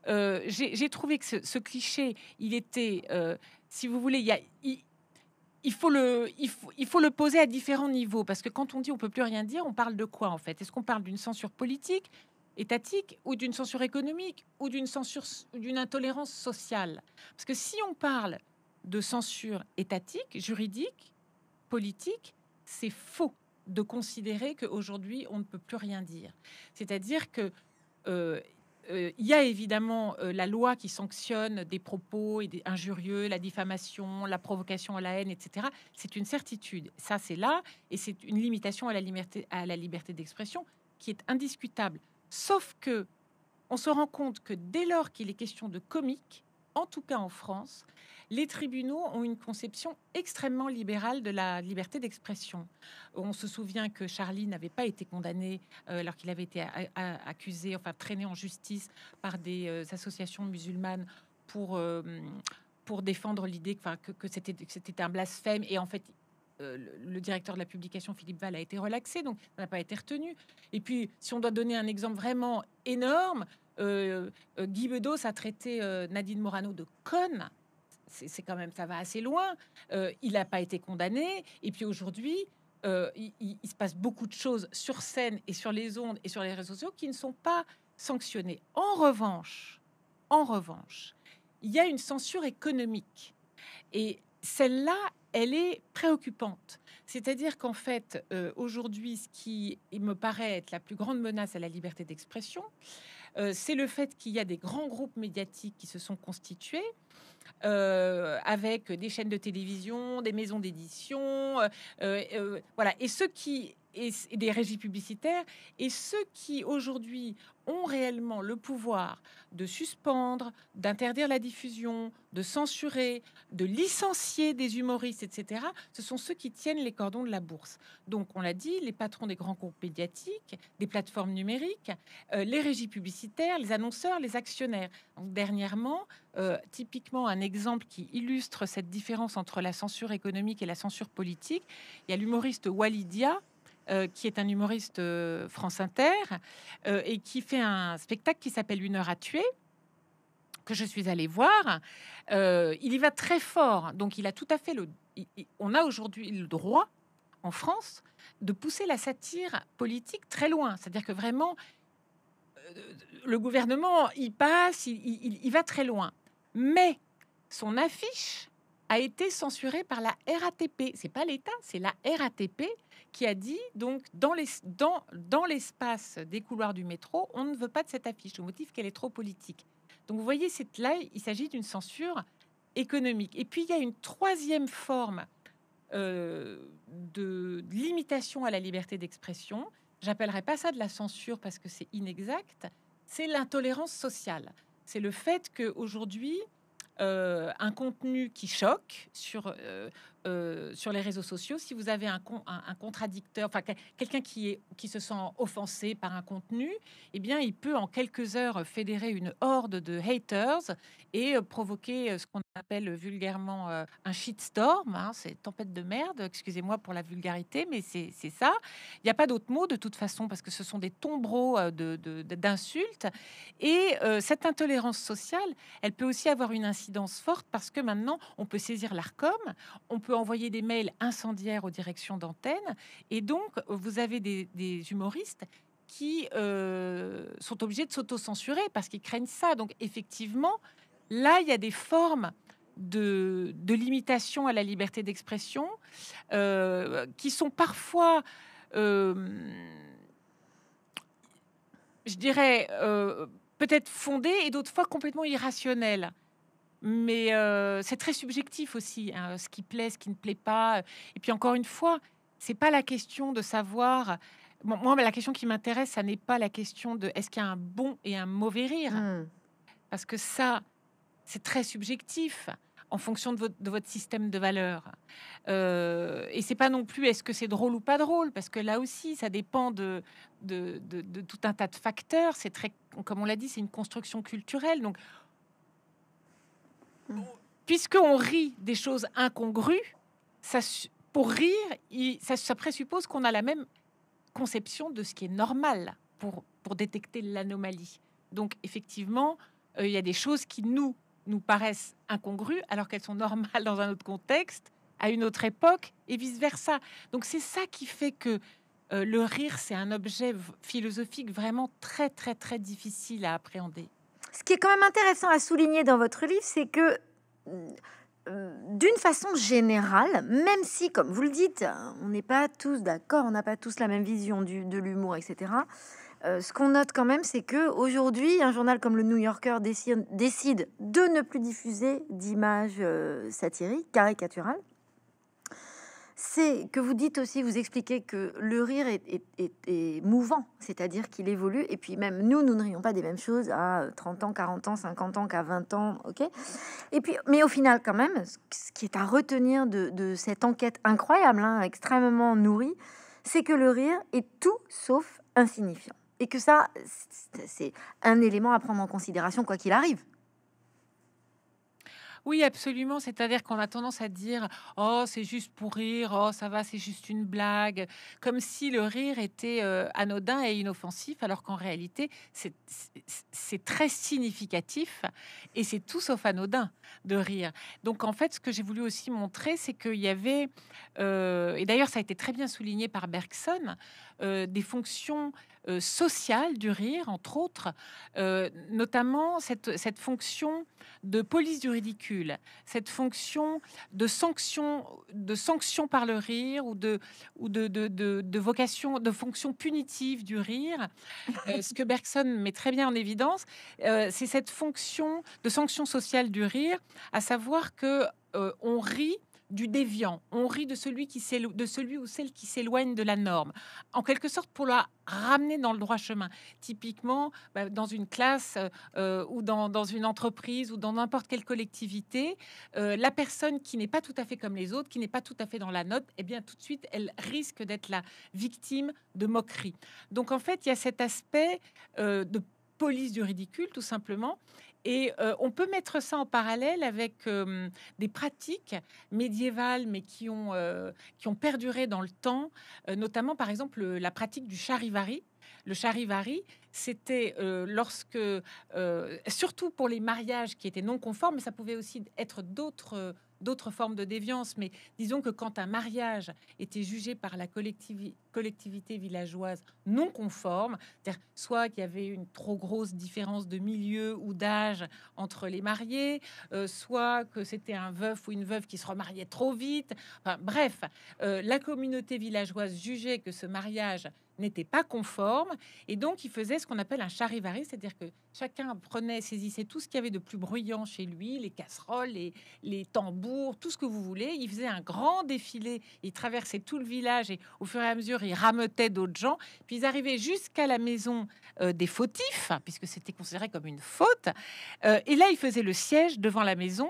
[SPEAKER 2] euh, j'ai trouvé que ce, cliché, il était, euh, si vous voulez, il faut, le, il, faut, le poser à différents niveaux, parce que quand on dit on peut plus rien dire, on parle de quoi en fait Est-ce qu'on parle d'une censure politique, étatique, ou d'une censure économique, ou d'une censure, d'une intolérance sociale Parce que si on parle de censure étatique, juridique, politique, c'est faux de considérer qu'aujourd'hui, on ne peut plus rien dire. C'est-à-dire que... Euh, euh, il y a évidemment euh, la loi qui sanctionne des propos injurieux, la diffamation, la provocation à la haine, etc. C'est une certitude. Ça, c'est là. Et c'est une limitation à la liberté, à la liberté d'expression qui est indiscutable. Sauf que on se rend compte que dès lors qu'il est question de comique, en tout cas en France, les tribunaux ont une conception extrêmement libérale de la liberté d'expression. On se souvient que Charlie n'avait pas été condamné euh, alors qu'il avait été accusé, enfin traîné en justice par des euh, associations musulmanes pour, euh, pour défendre l'idée que, que c'était un blasphème. Et en fait, le directeur de la publication, Philippe Val, a été relaxé, donc ça n'a pas été retenu. Et puis, si on doit donner un exemple vraiment énorme, euh, euh, Guy Bedos a traité euh, Nadine Morano de conne. C'est quand même, ça va assez loin. il n'a pas été condamné. Et puis aujourd'hui, il, se passe beaucoup de choses sur scène et sur les ondes et sur les réseaux sociaux qui ne sont pas sanctionnées. En revanche, en revanche, il y a une censure économique. Et celle-là, elle est préoccupante. C'est-à-dire qu'en fait, aujourd'hui, ce qui me paraît être la plus grande menace à la liberté d'expression, euh, c'est le fait qu'il y a des grands groupes médiatiques qui se sont constitués. Euh, avec des chaînes de télévision, des maisons d'édition, euh, voilà. Et ceux qui et, des régies publicitaires et ceux qui aujourd'hui ont réellement le pouvoir de suspendre, d'interdire la diffusion, de censurer, de licencier des humoristes, etc., ce sont ceux qui tiennent les cordons de la bourse. Donc, on l'a dit, les patrons des grands groupes médiatiques, des plateformes numériques, euh, les régies publicitaires, les annonceurs, les actionnaires. Donc, dernièrement, euh, typiquement un exemple qui illustre cette différence entre la censure économique et la censure politique, il y a l'humoriste Walidia euh, qui est un humoriste euh, France Inter euh, et qui fait un spectacle qui s'appelle Une heure à tuer que je suis allée voir. il y va très fort, donc il a tout à fait le. on a aujourd'hui le droit en France de pousser la satire politique très loin, c'est-à-dire que vraiment le gouvernement il passe, il, il va très loin, mais son affiche a été censurée par la RATP. C'est pas l'État, c'est la RATP qui a dit donc dans les, dans, dans des couloirs du métro, on ne veut pas de cette affiche au motif qu'elle est trop politique. Donc vous voyez, c'est là, il s'agit d'une censure économique. Et puis il y a une troisième forme euh, de limitation à la liberté d'expression. j'appellerai pas ça de la censure parce que c'est inexact. C'est l'intolérance sociale. C'est le fait que aujourd'hui euh, un contenu qui choque sur euh, euh, sur les réseaux sociaux, si vous avez un, un, contradicteur, enfin quelqu'un qui, est, qui se sent offensé par un contenu, eh bien, il peut en quelques heures fédérer une horde de haters et euh, provoquer euh, ce qu'on appelle vulgairement un shitstorm. Hein, c'est tempête de merde, excusez-moi pour la vulgarité, mais c'est ça. Il n'y a pas d'autre mot de toute façon, parce que ce sont des tombereaux d'insultes. De, d'insultes. et cette intolérance sociale, elle peut aussi avoir une incidence forte, parce que maintenant, on peut saisir l'ARCOM, on peut envoyer des mails incendiaires aux directions d'antennes. Et donc, vous avez des, humoristes qui euh, sont obligés de s'auto-censurer parce qu'ils craignent ça. Donc, effectivement, là, il y a des formes de, limitation à la liberté d'expression euh, qui sont parfois, euh, je dirais, peut-être fondées et d'autres fois complètement irrationnelles. Mais euh, c'est très subjectif aussi, hein, ce qui plaît, ce qui ne plaît pas. Et puis encore une fois, c'est pas la question de savoir. moi, la question qui m'intéresse, ça n'est pas la question de est-ce qu'il y a un bon et un mauvais rire, hmm. parce que ça, c'est très subjectif en fonction de votre, système de valeurs. Euh, et c'est pas non plus est-ce que c'est drôle ou pas drôle, parce que là aussi, ça dépend de, de tout un tas de facteurs. C'est très, comme on l'a dit, c'est une construction culturelle. Donc, puisqu'on rit des choses incongrues, pour rire, ça, présuppose qu'on a la même conception de ce qui est normal pour, pour détecter l'anomalie. Donc effectivement, euh, il y a des choses qui nous, nous paraissent incongrues alors qu'elles sont normales dans un autre contexte, à une autre époque, et vice-versa. Donc c'est ça qui fait que euh, le rire, c'est un objet philosophique vraiment très, très, très difficile à appréhender
[SPEAKER 1] ce qui est quand même intéressant à souligner dans votre livre, c'est que euh, d'une façon générale, même si, comme vous le dites, on n'est pas tous d'accord, on n'a pas tous la même vision de l'humour, etc. Euh, ce qu'on note quand même, c'est que aujourd'hui, un journal comme le New Yorker décide, de ne plus diffuser d'images euh, satiriques, caricaturales, c'est que vous dites aussi, vous expliquez que le rire est, mouvant, c'est-à-dire qu'il évolue. Et puis même nous, nous ne rions pas des mêmes choses à 30 ans, 40 ans, 50 ans qu'à 20 ans, ok puis, mais au final quand même, ce qui est à retenir de, cette enquête incroyable, hein, extrêmement nourrie, c'est que le rire est tout sauf insignifiant. Et que ça, c'est un élément à prendre en considération quoi qu'il arrive.
[SPEAKER 2] Oui, absolument. C'est-à-dire qu'on a tendance à dire Oh, c'est juste pour rire, oh, ça va, c'est juste une blague. Comme si le rire était euh, anodin et inoffensif, alors qu'en réalité, c'est très significatif et c'est tout sauf anodin de rire. Donc, en fait, ce que j'ai voulu aussi montrer, c'est qu'il y avait, euh, et d'ailleurs, ça a été très bien souligné par Bergson, euh, des fonctions euh, social du rire, entre autres, euh, notamment cette, cette, fonction de police du ridicule, cette fonction de sanction, de sanction par le rire ou de, ou de, de, vocation, de fonction punitive du rire. Euh, ce que Bergson met très bien en évidence, c'est cette fonction de sanction sociale du rire, à savoir que on rit du déviant, on rit de celui, qui de celui ou celle qui s'éloigne de la norme, en quelque sorte pour la ramener dans le droit chemin. Typiquement, bah, dans une classe euh, euh, ou dans, une entreprise ou dans n'importe quelle collectivité, euh, la personne qui n'est pas tout à fait comme les autres, qui n'est pas tout à fait dans la note, eh bien tout de suite, elle risque d'être la victime de moqueries. Donc en fait, il y a cet aspect de police du ridicule, tout simplement. Et euh, on peut mettre ça en parallèle avec euh, des pratiques médiévales, mais qui ont, euh, perduré dans le temps, notamment par exemple la pratique du charivari. Le charivari, c'était lorsque, surtout pour les mariages qui étaient non conformes, mais ça pouvait aussi être d'autres formes de déviance, mais disons que quand un mariage était jugé par la collectivité collectivités villageoises non conformes, c'est-à-dire soit qu'il y avait une trop grosse différence de milieu ou d'âge entre les mariés, euh, soit que c'était un veuf ou une veuve qui se remariait trop vite. Enfin, bref, euh, la communauté villageoise jugeait que ce mariage n'était pas conforme et donc il faisait ce qu'on appelle un charivari, c'est-à-dire que chacun prenait, saisissait tout ce qu'il y avait de plus bruyant chez lui, les casseroles, les, les tambours, tout ce que vous voulez. Il faisait un grand défilé, il traversait tout le village et au fur et à mesure ils rameutaient d'autres gens. Puis ils arrivaient jusqu'à la maison euh, des fautifs, puisque c'était considéré comme une faute. Euh, et là, ils faisaient le siège devant la maison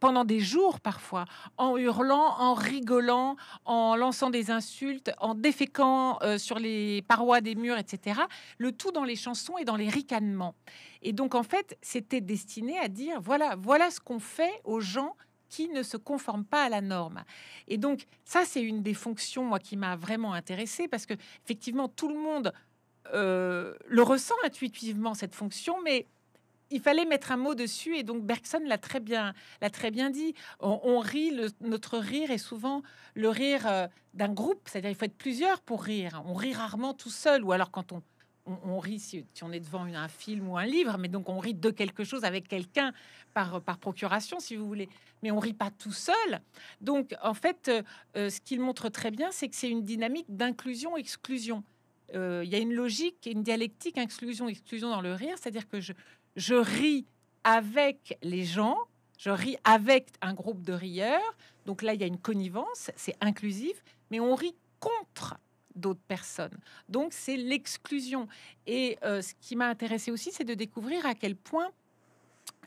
[SPEAKER 2] pendant des jours parfois, en hurlant, en rigolant, en lançant des insultes, en déféquant euh, sur les parois des murs, etc. Le tout dans les chansons et dans les ricanements. Et donc, en fait, c'était destiné à dire, voilà, voilà ce qu'on fait aux gens qui ne se conforme pas à la norme. Et donc, ça, c'est une des fonctions, moi, qui m'a vraiment intéressée, parce que, effectivement, tout le monde euh, le ressent intuitivement, cette fonction, mais il fallait mettre un mot dessus et donc Bergson l'a très bien l'a très bien dit. On, rit, notre rire est souvent le rire euh, d'un groupe, c'est-à-dire il faut être plusieurs pour rire. On rit rarement tout seul ou alors quand on on, rit si, on est devant un film ou un livre, mais donc on rit de quelque chose avec quelqu'un par, par procuration, si vous voulez. Mais on rit pas tout seul. Donc, en fait, euh, euh, ce qu'il montre très bien, c'est que c'est une dynamique d'inclusion-exclusion. Euh, il y a une logique une dialectique inclusion-exclusion dans le rire, c'est-à-dire que je, je ris avec les gens, je ris avec un groupe de rieurs. Donc là, il y a une connivence, c'est inclusif, mais on rit contre d'autres personnes. Donc c'est l'exclusion. Et euh, ce qui m'a intéressé aussi, c'est de découvrir à quel point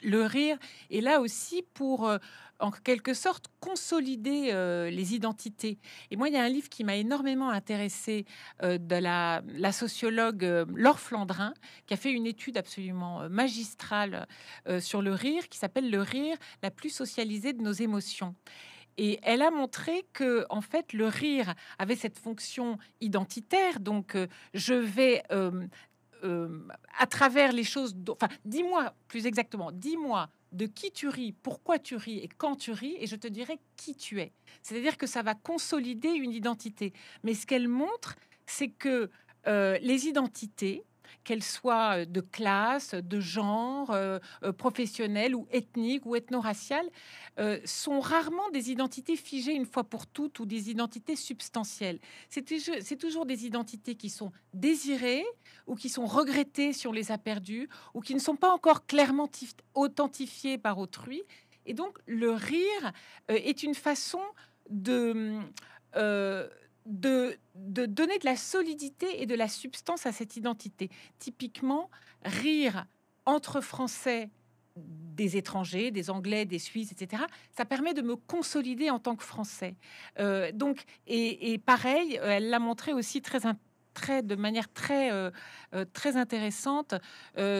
[SPEAKER 2] le rire est là aussi pour, euh, en quelque sorte, consolider euh, les identités. Et moi, il y a un livre qui m'a énormément intéressé de la, la sociologue Laure Flandrin, qui a fait une étude absolument magistrale sur le rire, qui s'appelle Le rire, la plus socialisée de nos émotions. Et elle a montré que, en fait, le rire avait cette fonction identitaire. Donc, euh, je vais euh, euh, à travers les choses. Enfin, dis-moi plus exactement, dis-moi de qui tu ris, pourquoi tu ris et quand tu ris, et je te dirai qui tu es. C'est-à-dire que ça va consolider une identité. Mais ce qu'elle montre, c'est que les identités, qu'elles soient euh, de classe, de genre, euh, euh, professionnelle ou ethnique ou ethno-raciale, sont rarement des identités figées une fois pour toutes ou des identités substantielles. C'est toujours, des identités qui sont désirées ou qui sont regrettées si on les a perdues ou qui ne sont pas encore clairement authentifiées par autrui. Et donc le rire est une façon de de, de, donner de la solidité et de la substance à cette identité. Typiquement, rire entre Français des étrangers, des Anglais, des Suisses, etc. Ça permet de me consolider en tant que Français. Euh, donc, et, pareil, euh, elle l'a montré aussi très Très, de manière très, euh, très intéressante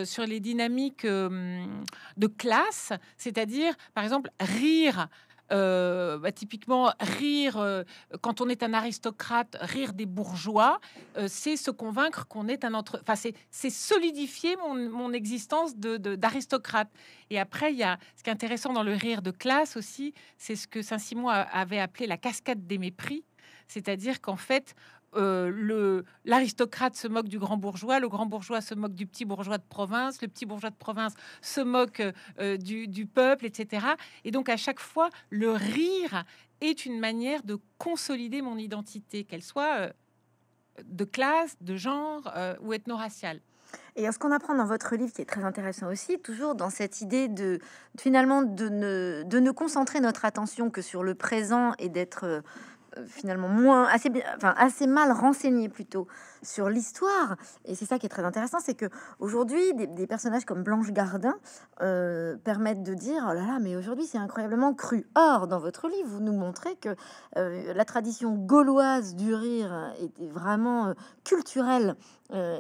[SPEAKER 2] sur les dynamiques de classe, c'est-à-dire, par exemple, rire euh, bah, typiquement rire euh, quand on est un aristocrate, rire des bourgeois, euh, c'est se convaincre qu'on est un entre, enfin c'est solidifier mon, existence d'aristocrate. De, d'aristocrate et après il y a ce qui est intéressant dans le rire de classe aussi, c'est ce que Saint-Simon avait appelé la cascade des mépris. C'est-à-dire qu'en fait, euh, l'aristocrate se moque du grand bourgeois, le grand bourgeois se moque du petit bourgeois de province, le petit bourgeois de province se moque euh, du, peuple, etc. Et donc à chaque fois, le rire est une manière de consolider mon identité, qu'elle soit euh, de classe, de genre euh, ou ethno-raciale. Et ce
[SPEAKER 1] qu'on apprend dans votre livre, qui est très intéressant aussi, toujours dans cette idée de finalement de ne, de ne concentrer notre attention que sur le présent et d'être euh, finalement moins, assez, bien, enfin, assez mal renseigné plutôt sur l'histoire. Et c'est ça qui est très intéressant, c'est que aujourd'hui, des, personnages comme Blanche Gardin euh, permettent de dire oh là là, mais aujourd'hui c'est incroyablement cru. Or, dans votre livre, vous nous montrez que euh, la tradition gauloise du rire est vraiment culturelle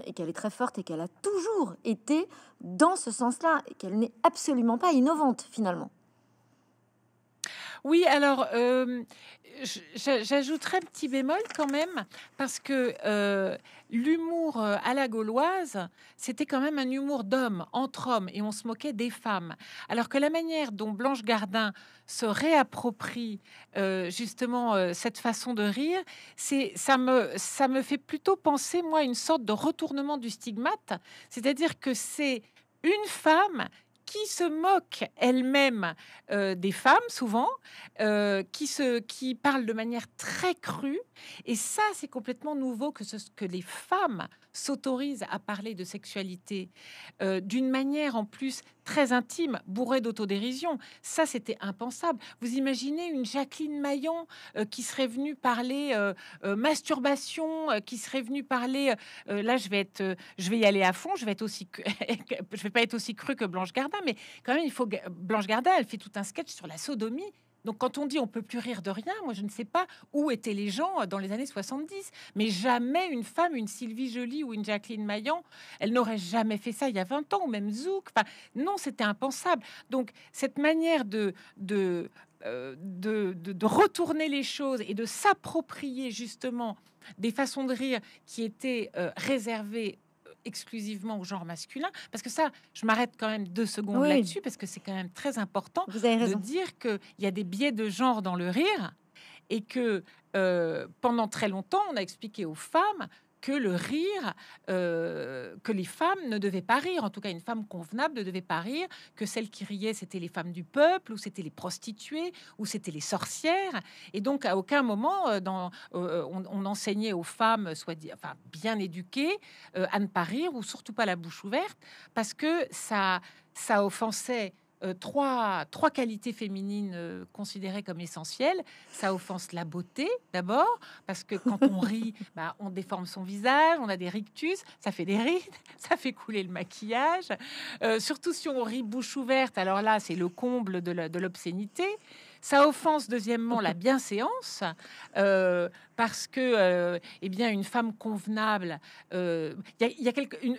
[SPEAKER 1] et qu'elle est très forte et qu'elle a toujours été dans ce sens-là et qu'elle n'est absolument pas innovante finalement.
[SPEAKER 2] Oui, alors euh, j'ajouterais un petit bémol quand même, parce que euh, l'humour euh, à la gauloise, c'était quand même un humour d'homme, entre hommes, et on se moquait des femmes. Alors que la manière dont Blanche Gardin se réapproprie euh, justement cette façon de rire, ça me, ça me fait plutôt penser, moi, une sorte de retournement du stigmate, c'est-à-dire que c'est une femme qui se moque elle-même euh, des femmes souvent, euh, qui, se, qui parle de manière très crue. Et ça, c'est complètement nouveau que ce que les femmes s'autorise à parler de sexualité euh, d'une manière en plus très intime, bourrée d'autodérision. Ça, c'était impensable. Vous imaginez une Jacqueline Maillon euh, qui serait venue parler euh, masturbation, qui serait venue parler. là, je vais être, je vais y aller à fond. Je vais être aussi, je vais pas être aussi cru que Blanche Gardin, mais quand même, il faut Blanche Gardin. Elle fait tout un sketch sur la sodomie donc quand on dit on peut plus rire de rien, moi je ne sais pas où étaient les gens euh, dans les années 70, mais jamais une femme, une Sylvie Jolie ou une Jacqueline Maillan, elle n'aurait jamais fait ça il y a 20 ans ou même Zouk. Enfin, non, c'était impensable. Donc cette manière euh, de, de de, retourner les choses et de s'approprier justement des façons de rire qui étaient euh, réservées exclusivement au genre masculin, parce que ça, je m'arrête quand même deux secondes là-dessus, parce que c'est quand même très important de dire qu'il y a des biais de genre dans le rire et que euh, pendant très longtemps, on a expliqué aux femmes que le rire, euh, que les femmes ne devaient pas rire, en tout cas une femme convenable ne devait pas rire, que celles qui riaient, c'était les femmes du peuple, ou c'était les prostituées, ou c'était les sorcières. Et donc à aucun moment, euh, euh, on, enseignait aux femmes, soit enfin, bien éduquées, à ne pas rire, ou surtout pas la bouche ouverte, parce que ça, ça offensait euh, trois, qualités féminines euh, considérées comme essentielles. Ça offense la beauté, d'abord, parce que quand on rit, bah, on déforme son visage, on a des rictus, ça fait des rides, ça fait couler le maquillage. Euh, surtout si on rit bouche ouverte, alors là, c'est le comble de l'obscénité. Ça offense, deuxièmement, la bienséance parce que, euh, eh bien, une femme convenable, euh, il y a,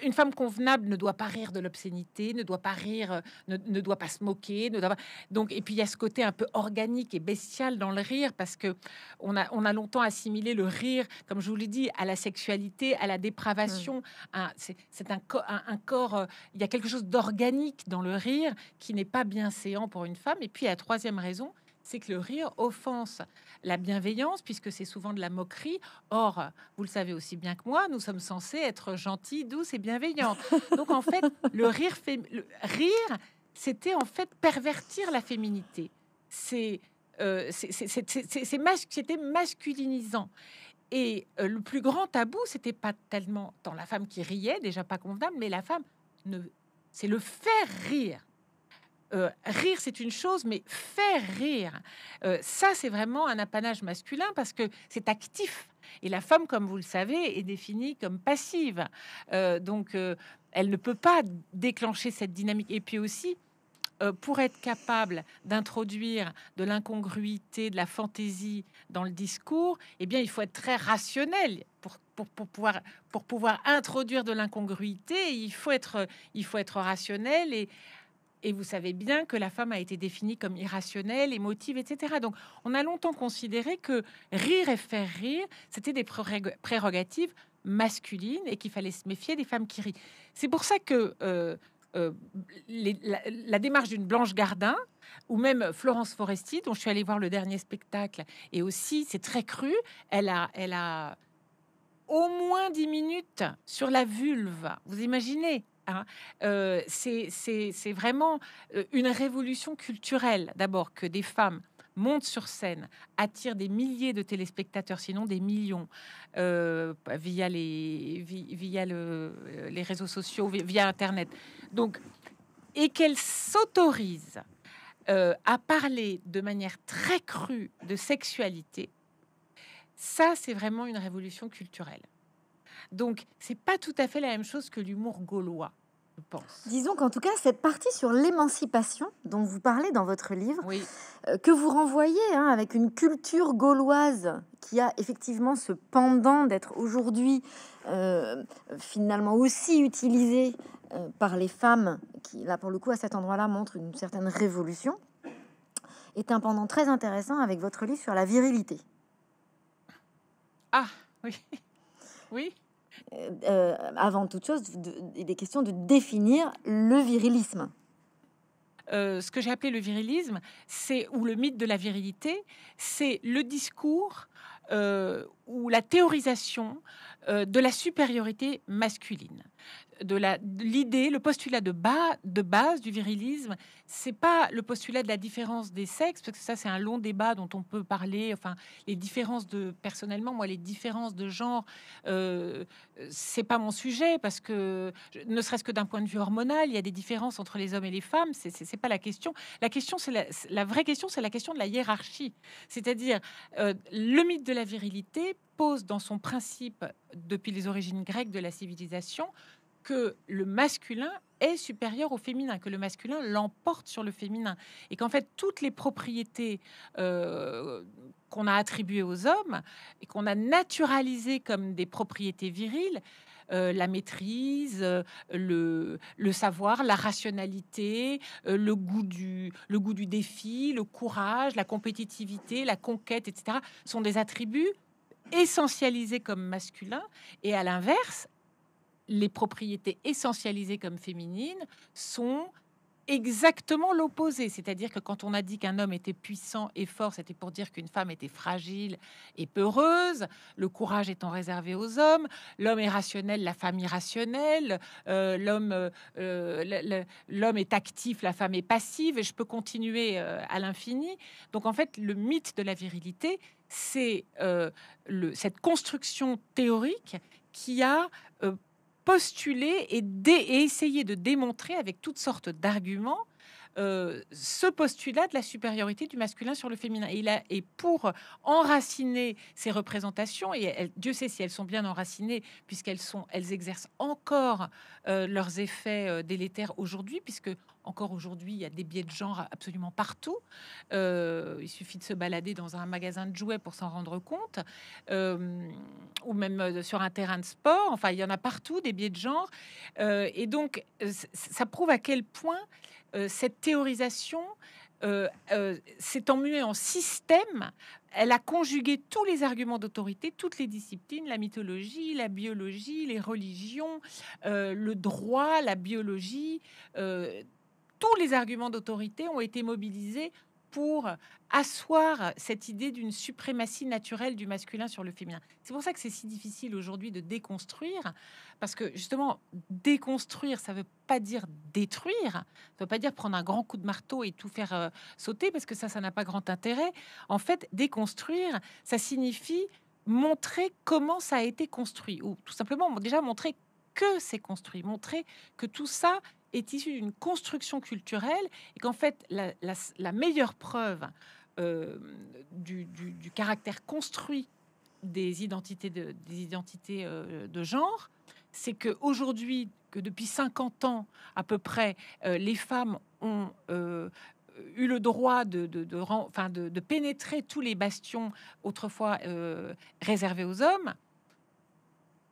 [SPEAKER 2] une, femme convenable ne doit pas rire de l'obscénité, ne doit pas rire, euh, ne, doit pas se moquer. Donc, et puis il y a ce côté un peu organique et bestial dans le rire, parce que on a, longtemps assimilé le rire, comme je vous l'ai dit, à la sexualité, à la dépravation. Mmh. C'est un, corps, il y a quelque chose d'organique dans le rire qui n'est pas bien séant pour une femme. Et puis la troisième raison, c'est que le rire offense la bienveillance, puisque c'est souvent de la moquerie. Or, vous le savez aussi bien que moi, nous sommes censés être gentils, douces et bienveillants. Donc, en fait, le rire, rire c'était en fait pervertir la féminité. Euh, c'était masculinisant. Et euh, le plus grand tabou, c'était pas tellement dans la femme qui riait, déjà pas convenable, mais la femme ne, c'est le faire rire. Euh, rire, c'est une chose, mais faire rire, euh, ça, c'est vraiment un apanage masculin parce que c'est actif. Et la femme, comme vous le savez, est définie comme passive. Euh, donc, elle ne peut pas déclencher cette dynamique. Et puis aussi, pour être capable d'introduire de l'incongruité, de la fantaisie dans le discours, eh bien, il faut être très rationnel. Pour, pour, pour pouvoir, pour pouvoir introduire de l'incongruité, il, faut être, il faut être rationnel et et vous savez bien que la femme a été définie comme irrationnelle, émotive, etc. Donc on a longtemps considéré que rire et faire rire, c'était des prérogatives masculines et qu'il fallait se méfier des femmes qui rient. C'est pour ça que euh, euh, la, démarche d'une Blanche Gardin ou même Florence Foresti, dont je suis allée voir le dernier spectacle, et aussi c'est très cru, elle a, elle a au moins dix minutes sur la vulve. Vous imaginez Hein. Euh, c'est vraiment euh, une révolution culturelle, d'abord, que des femmes montent sur scène, attirent des milliers de téléspectateurs, sinon des millions, euh, via, les, via les réseaux sociaux, via Internet. Donc, et qu'elles s'autorisent à parler de manière très crue de sexualité, ça, c'est vraiment une révolution culturelle. Donc, c'est pas tout à fait la même chose que l'humour gaulois. Je pense. Disons qu'en tout cas,
[SPEAKER 1] cette partie sur l'émancipation dont vous parlez dans votre livre, euh, que vous renvoyez hein, avec une culture gauloise qui a effectivement ce pendant d'être aujourd'hui euh, finalement aussi utilisée euh, par les femmes, qui là pour le coup à cet endroit-là montre une certaine révolution, est un pendant très intéressant avec votre livre sur la virilité. Ah oui,
[SPEAKER 2] oui.
[SPEAKER 1] Euh, euh, avant toute chose, il est question de définir le virilisme.
[SPEAKER 2] Euh, ce que j'ai appelé le virilisme, c'est ou le mythe de la virilité, c'est le discours ou la théorisation de la supériorité masculine de l'idée, le postulat de, bas, de base du virilisme, c'est pas le postulat de la différence des sexes, parce que ça c'est un long débat dont on peut parler. Enfin, les différences de personnellement, moi les différences de genre, euh, c'est pas mon sujet parce que ne serait-ce que d'un point de vue hormonal, il y a des différences entre les hommes et les femmes. C'est pas la question. La question, c'est la, vraie question, c'est la question de la hiérarchie, c'est-à-dire euh, le mythe de la virilité pose dans son principe depuis les origines grecques de la civilisation que le masculin est supérieur au féminin, que le masculin l'emporte sur le féminin, et qu'en fait toutes les propriétés euh, qu'on a attribuées aux hommes et qu'on a naturalisées comme des propriétés viriles, euh, la maîtrise, euh, le, savoir, la rationalité, le, goût du, le goût du défi, le courage, la compétitivité, la conquête, etc., sont des attributs essentialisés comme masculins. Et à l'inverse, les propriétés essentialisées comme féminines sont exactement l'opposé. C'est-à-dire que quand on a dit qu'un homme était puissant et fort, c'était pour dire qu'une femme était fragile et peureuse, le courage étant réservé aux hommes, l'homme est rationnel, la femme irrationnelle, euh, euh, l'homme est actif, la femme est passive, et je peux continuer euh, à l'infini. Donc en fait, le mythe de la virilité, c'est cette construction théorique qui a postuler et, essayer de démontrer avec toutes sortes d'arguments euh, ce postulat de la supériorité du masculin sur le féminin. Et, il a, pour enraciner ces représentations, et Dieu sait si elles sont bien enracinées, puisqu'elles sont, elles exercent encore euh, leurs effets euh, délétères aujourd'hui, puisque encore aujourd'hui, il y a des biais de genre absolument partout. il suffit de se balader dans un magasin de jouets pour s'en rendre compte, ou même sur un terrain de sport. Enfin, il y en a partout des biais de genre. et donc, ça prouve à quel point euh, cette théorisation euh, euh, s'est emmuée en système. Elle a conjugué tous les arguments d'autorité, toutes les disciplines, la mythologie, la biologie, les religions, le droit, la biologie. tous les arguments d'autorité ont été mobilisés pour asseoir cette idée d'une suprématie naturelle du masculin sur le féminin. C'est pour ça que c'est si difficile aujourd'hui de déconstruire, parce que justement, déconstruire, ça ne veut pas dire détruire, ça ne veut pas dire prendre un grand coup de marteau et tout faire euh, sauter, parce que ça, ça n'a pas grand intérêt. En fait, déconstruire, ça signifie montrer comment ça a été construit, ou tout simplement déjà montrer que c'est construit, montrer que tout ça est issue d'une construction culturelle et qu'en fait, la, meilleure preuve euh, du, caractère construit des identités de, des identités, euh, de genre, c'est qu'aujourd'hui, que depuis 50 ans à peu près, euh, les femmes ont eu le droit de pénétrer tous les bastions autrefois réservés aux hommes.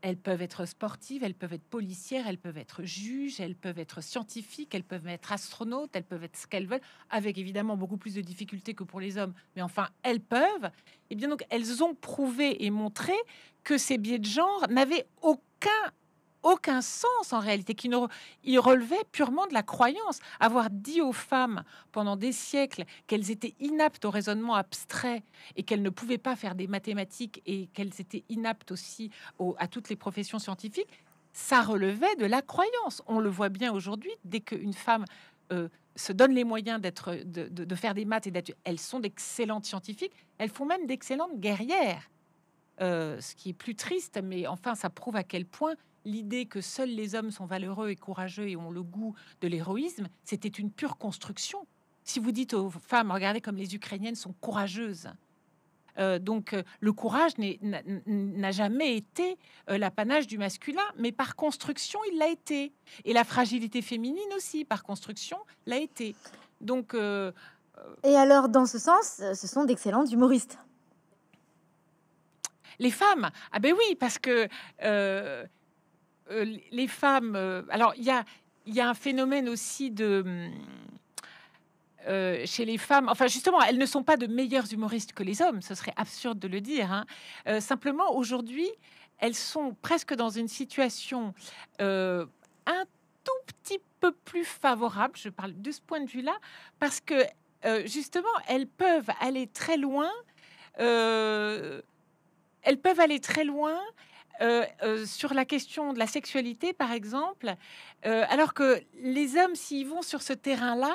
[SPEAKER 2] Elles peuvent être sportives, elles peuvent être policières, elles peuvent être juges, elles peuvent être scientifiques, elles peuvent être astronautes, elles peuvent être ce qu'elles veulent, avec évidemment beaucoup plus de difficultés que pour les hommes, mais enfin, elles peuvent. Et eh bien donc, elles ont prouvé et montré que ces biais de genre n'avaient aucun aucun sens en réalité, qui il relevait purement de la croyance. Avoir dit aux femmes pendant des siècles qu'elles étaient inaptes au raisonnement abstrait et qu'elles ne pouvaient pas faire des mathématiques et qu'elles étaient inaptes aussi à toutes les professions scientifiques, ça relevait de la croyance. On le voit bien aujourd'hui, dès qu'une femme euh, se donne les moyens d'être, de, faire des maths et d'être. Elles sont d'excellentes scientifiques. Elles font même d'excellentes guerrières. Euh, ce qui est plus triste, mais enfin, ça prouve à quel point l'idée que seuls les hommes sont valeureux et courageux et ont le goût de l'héroïsme, c'était une pure construction. Si vous dites aux femmes, regardez comme les Ukrainiennes sont courageuses, euh, donc euh, le courage n'a jamais été euh, l'apanage du masculin, mais par construction, il l'a été. Et la fragilité féminine aussi, par construction, l'a été. Donc. Et alors, dans
[SPEAKER 1] ce sens, ce sont d'excellents humoristes.
[SPEAKER 2] Les femmes, ah ben oui, parce que euh, les femmes. Euh, alors, il y a, un phénomène aussi de. Euh, chez les femmes. Enfin, justement, elles ne sont pas de meilleures humoristes que les hommes, ce serait absurde de le dire. Hein. simplement, aujourd'hui, elles sont presque dans une situation un tout petit peu plus favorable, je parle de ce point de vue-là, parce que justement, elles peuvent aller très loin. elles peuvent aller très loin euh, euh, sur la question de la sexualité, par exemple, euh, alors que les hommes, s'ils vont sur ce terrain-là,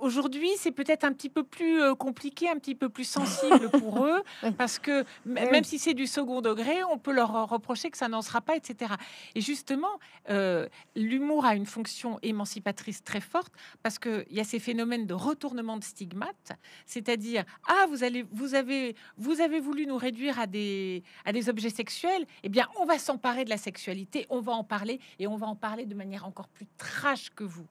[SPEAKER 2] Aujourd'hui, c'est peut-être un petit peu plus euh, compliqué, un petit peu plus sensible pour eux, parce que même si c'est du second degré, on peut leur reprocher que ça n'en sera pas, etc. Et justement, euh, l'humour a une fonction émancipatrice très forte, parce qu'il y a ces phénomènes de retournement de stigmates, c'est-à-dire, ah, vous, allez, vous, avez, vous avez voulu nous réduire à des, à des objets sexuels, eh bien, on va s'emparer de la sexualité, on va en parler, et on va en parler de manière encore plus trash que vous.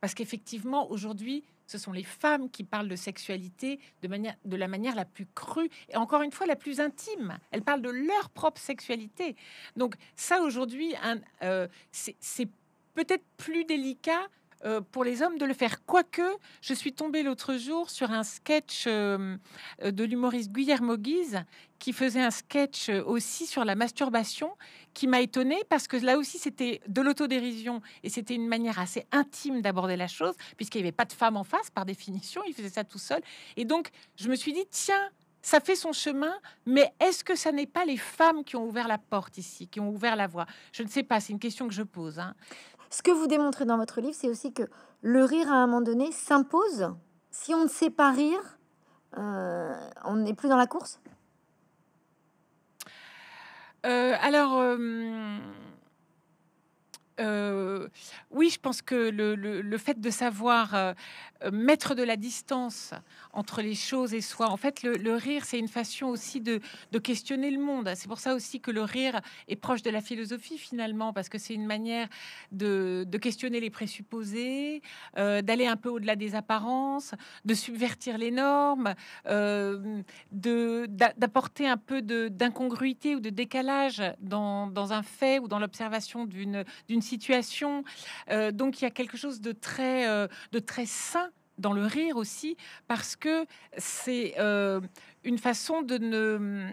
[SPEAKER 2] Parce qu'effectivement, aujourd'hui, ce sont les femmes qui parlent de sexualité de, manière, de la manière la plus crue et encore une fois la plus intime. Elles parlent de leur propre sexualité. Donc ça aujourd'hui, euh, c'est peut-être plus délicat euh, pour les hommes de le faire. Quoique, je suis tombée l'autre jour sur un sketch euh, de l'humoriste Guillermo Guise qui faisait un sketch euh, aussi sur la masturbation qui m'a étonnée parce que là aussi c'était de l'autodérision et c'était une manière assez intime d'aborder la chose puisqu'il n'y avait pas de femme en face par définition, il faisait ça tout seul. Et donc je me suis dit, tiens, ça fait son chemin, mais est-ce que ça n'est pas les femmes qui ont ouvert la porte ici, qui ont ouvert la voie Je ne sais pas, c'est une question que je pose. Hein ce que vous démontrez
[SPEAKER 1] dans votre livre, c'est aussi que le rire, à un moment donné, s'impose. Si on ne sait pas rire, euh, on n'est plus dans la course
[SPEAKER 2] euh, Alors, euh, euh, oui, je pense que le, le, fait de savoir euh, mettre de la distance entre les choses et soi, en fait, le, rire, c'est une façon aussi de, de questionner le monde. C'est pour ça aussi que le rire est proche de la philosophie finalement, parce que c'est une manière de, de, questionner les présupposés, euh, d'aller un peu au-delà des apparences, de subvertir les normes, d'apporter un peu d'incongruité ou de décalage dans, dans, un fait ou dans l'observation d'une situation. Euh, donc il y a quelque chose de très, euh, de très sain dans le rire aussi, parce que c'est euh, une façon de ne...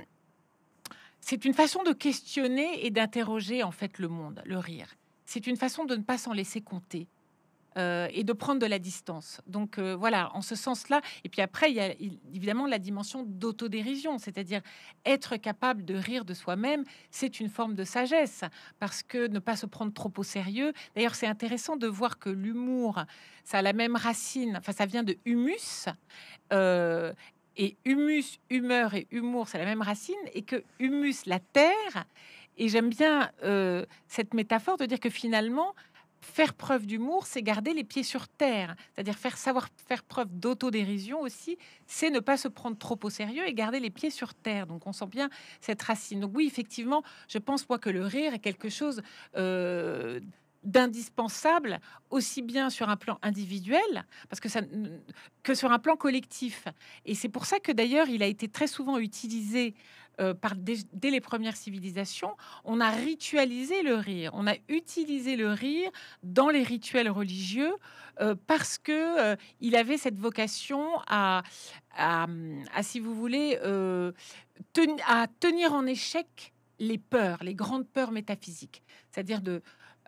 [SPEAKER 2] C'est une façon de questionner et d'interroger en fait le monde, le rire. C'est une façon de ne pas s'en laisser compter. Euh, et de prendre de la distance. Donc euh, voilà, en ce sens-là. Et puis après, il y a évidemment la dimension d'autodérision, c'est-à-dire être capable de rire de soi-même, c'est une forme de sagesse, parce que ne pas se prendre trop au sérieux. D'ailleurs, c'est intéressant de voir que l'humour, ça a la même racine, enfin ça vient de humus. Euh, et humus, humeur et humour, c'est la même racine, et que humus, la terre, et j'aime bien cette métaphore de dire que finalement, faire preuve d'humour, c'est garder les pieds sur terre, c'est-à-dire faire savoir faire preuve d'autodérision aussi, c'est ne pas se prendre trop au sérieux et garder les pieds sur terre. Donc on sent bien cette racine. Donc oui, effectivement, je pense moi que le rire est quelque chose euh, d'indispensable aussi bien sur un plan individuel parce que que sur un plan collectif et c'est pour ça que d'ailleurs il a été très souvent utilisé euh, dès, les premières civilisations, on a ritualisé le rire, on a utilisé le rire dans les rituels religieux euh, parce que euh, il avait cette vocation à, si vous voulez, à tenir en échec les peurs, les grandes peurs métaphysiques, c'est-à-dire de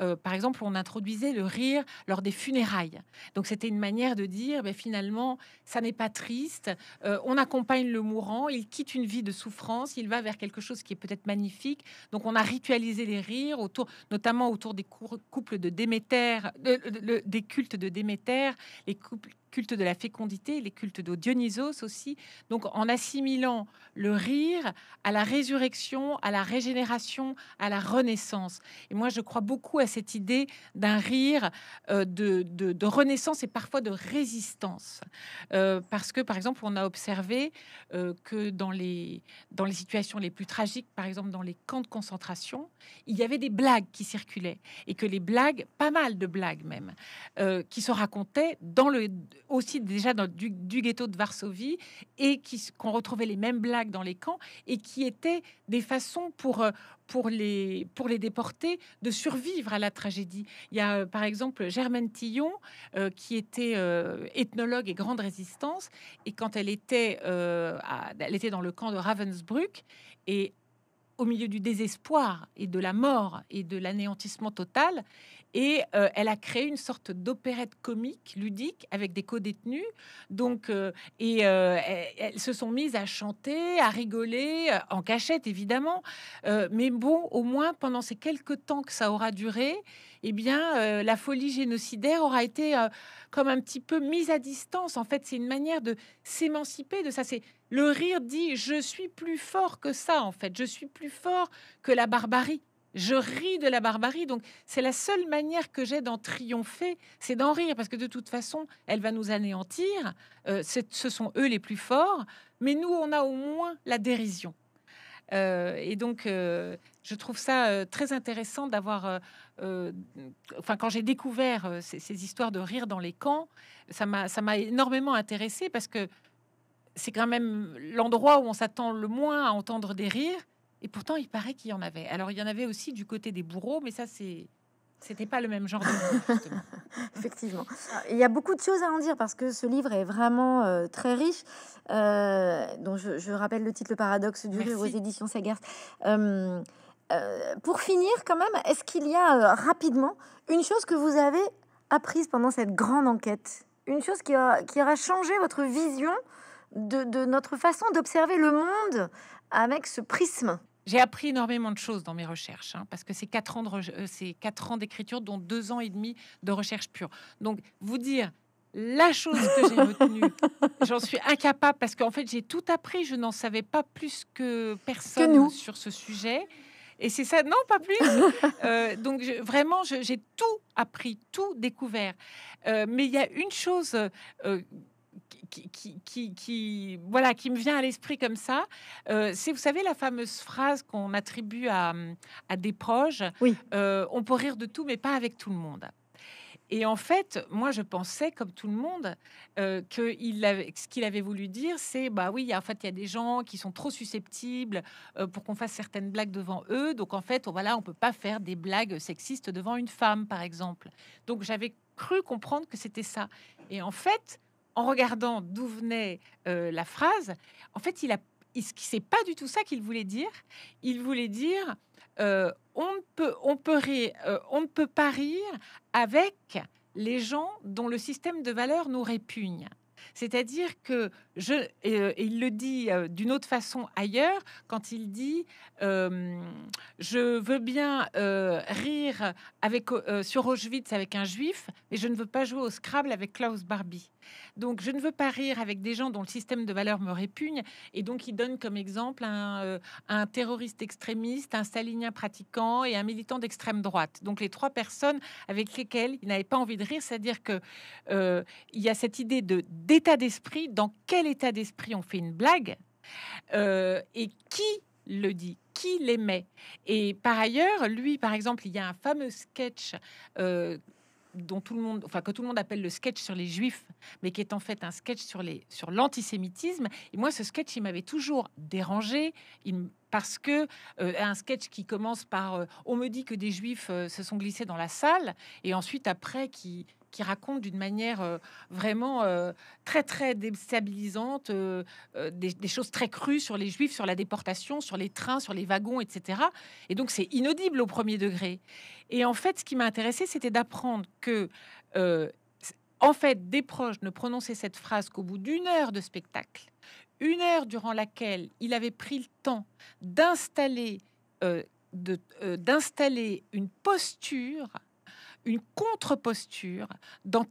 [SPEAKER 2] euh, par exemple, on introduisait le rire lors des funérailles. Donc c'était une manière de dire, ben, finalement, ça n'est pas triste, euh, on accompagne le mourant, il quitte une vie de souffrance, il va vers quelque chose qui est peut-être magnifique. Donc on a ritualisé les rires, autour, notamment autour des couples de Déméter, des cultes de Déméter, les couples cultes de la fécondité, les cultes de Dionysos aussi. Donc en assimilant le rire à la résurrection, à la régénération, à la renaissance. Et moi, je crois beaucoup à cette idée d'un rire euh, de, de, renaissance et parfois de résistance. Euh, parce que, par exemple, on a observé euh, que dans les, dans les situations les plus tragiques, par exemple dans les camps de concentration, il y avait des blagues qui circulaient et que les blagues, pas mal de blagues même, qui se racontaient dans le aussi déjà dans, du, ghetto de Varsovie et qu'on retrouvait les mêmes blagues dans les camps et qui étaient des façons pour, euh, pour, les, pour les déportés de survivre à la tragédie. Il y a euh, par exemple Germaine Tillon euh, qui était ethnologue et grande résistance et quand elle était, elle était dans le camp de Ravensbrück et au milieu du désespoir et de la mort et de l'anéantissement total, et euh, elle a créé une sorte d'opérette comique, ludique, avec des co-détenus. Donc, euh, et euh, elles, se sont mises à chanter, à rigoler, en cachette évidemment. mais bon, au moins pendant ces quelques temps que ça aura duré, eh bien, la folie génocidaire aura été comme un petit peu mise à distance. En fait, c'est une manière de s'émanciper de ça. C'est le rire dit je suis plus fort que ça. En fait, je suis plus fort que la barbarie je ris de la barbarie. Donc, c'est la seule manière que j'ai d'en triompher, c'est d'en rire, parce que de toute façon, elle va nous anéantir. Euh, ce sont eux les plus forts, mais nous, on a au moins la dérision. Euh, et donc, euh, je trouve ça très intéressant d'avoir. enfin, quand j'ai découvert ces, histoires de rire dans les camps, ça m'a énormément intéressé parce que c'est quand même l'endroit où on s'attend le moins à entendre des rires. Et pourtant, il paraît qu'il y en avait. Alors, il y en avait aussi du côté des bourreaux, mais ça, c'est c'était pas le même genre de Effectivement.
[SPEAKER 1] Il y a beaucoup de choses à en dire parce que ce livre est vraiment euh, très riche. Euh, dont je, rappelle le titre Le paradoxe du rire aux éditions Sagars. Euh, pour finir, quand même, est-ce qu'il y a rapidement une chose que vous avez apprise pendant cette grande enquête Une chose qui, qui, aura changé votre vision de, de notre façon d'observer le monde avec ce prisme
[SPEAKER 2] j'ai appris énormément de choses dans mes recherches, hein, parce que c'est quatre ans euh, c'est quatre ans d'écriture, dont deux ans et demi de recherche pure. Donc, vous dire la chose que j'ai retenue, j'en suis incapable, parce qu'en fait, j'ai tout appris. Je n'en savais pas plus que personne sur ce sujet. Et c'est ça, non, pas plus. Euh, donc vraiment, j'ai tout appris, tout découvert. Euh, mais il y a une chose qui, qui, voilà, qui me vient à l'esprit comme ça, euh, c'est, vous savez, la fameuse phrase qu'on attribue à, à, des proches. Euh, on peut rire de tout, mais pas avec tout le monde. Et en fait, moi, je pensais, comme tout le monde, euh, que il avait, ce qu'il avait voulu dire, c'est bah oui, en fait, il y a des gens qui sont trop susceptibles euh, pour qu'on fasse certaines blagues devant eux. Donc, en fait, on, voilà, on peut pas faire des blagues sexistes devant une femme, par exemple. Donc, j'avais cru comprendre que c'était ça. Et en fait, en regardant d'où venait euh, la phrase, en fait, il a, pas du tout ça qu'il voulait dire. Il voulait dire euh, on ne peut, on euh, on ne peut pas rire avec les gens dont le système de valeurs nous répugne. C'est-à-dire que il le dit d'une autre façon ailleurs, quand il dit je veux bien rire avec, sur Auschwitz avec un juif, mais je ne veux pas jouer au Scrabble avec Klaus Barbie. Donc, je ne veux pas rire avec des gens dont le système de valeurs me répugne. Et donc, il donne comme exemple euh, un, terroriste extrémiste, un stalinien pratiquant et un militant d'extrême droite. Donc, les trois personnes avec lesquelles il n'avait pas envie de rire, c'est-à-dire que euh, il y a cette idée de d'état d'esprit. Dans quel état d'esprit on fait une blague euh, et qui le dit qui l'aimait. Et par ailleurs, lui, par exemple, il y a un fameux sketch dont tout le monde, enfin que tout le monde appelle le sketch sur les juifs, mais qui est en fait un sketch sur les sur l'antisémitisme. Et moi, ce sketch, il m'avait toujours dérangé. Il parce que euh, un sketch qui commence par euh, on me dit que des juifs euh, se sont glissés dans la salle et ensuite après qui qui raconte d'une manière euh, vraiment euh, très très déstabilisante euh, des, choses très crues sur les juifs, sur la déportation, sur les trains, sur les wagons, etc. Et donc c'est inaudible au premier degré. Et en fait, ce qui m'a intéressé, c'était d'apprendre que en fait, des proches ne prononçaient cette phrase qu'au bout d'une heure de spectacle, une heure durant laquelle il avait pris le temps d'installer euh, une posture une contre-posture. De,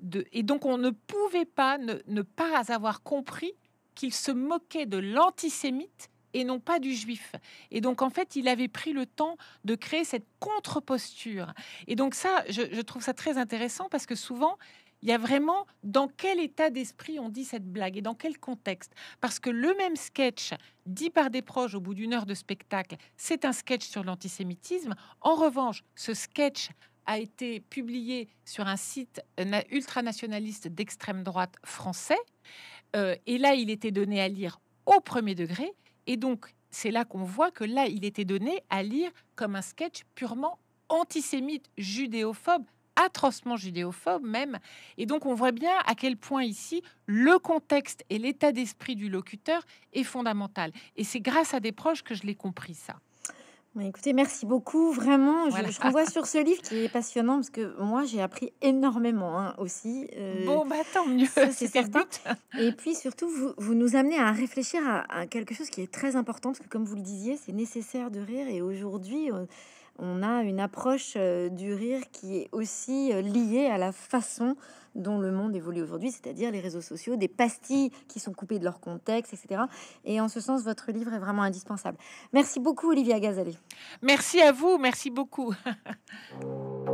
[SPEAKER 2] de, et donc, on ne pouvait pas ne, pas avoir compris qu'il se moquait de l'antisémite et non pas du juif. Et donc, en fait, il avait pris le temps de créer cette contre-posture. Et donc, ça, je, je, trouve ça très intéressant parce que souvent, il y a vraiment dans quel état d'esprit on dit cette blague et dans quel contexte. Parce que le même sketch dit par des proches au bout d'une heure de spectacle, c'est un sketch sur l'antisémitisme. En revanche, ce sketch a été publié sur un site euh, ultranationaliste d'extrême droite français. Euh, et là, il était donné à lire au premier degré. Et donc, c'est là qu'on voit que là, il était donné à lire comme un sketch purement antisémite, judéophobe, atrocement judéophobe même. Et donc on voit bien à quel point ici le contexte et l'état d'esprit du locuteur est fondamental. Et c'est grâce à des proches que je l'ai compris ça
[SPEAKER 1] écoutez, merci beaucoup. Vraiment, je, renvoie sur ce livre qui est passionnant parce que moi, j'ai appris énormément hein, aussi. Euh, bon, bah tant mieux, c'est certain. Et puis surtout, vous, nous amenez à réfléchir à, quelque chose qui est très important parce que, comme vous le disiez, c'est nécessaire de rire. Et aujourd'hui, euh, on, a une approche euh, du rire qui est aussi liée à la façon dont le monde évolue aujourd'hui, c'est-à-dire les réseaux sociaux, des pastilles qui sont coupées de leur contexte, etc. Et en ce sens, votre livre est vraiment indispensable. Merci beaucoup, Olivia Gazalé.
[SPEAKER 2] Merci à vous, merci beaucoup.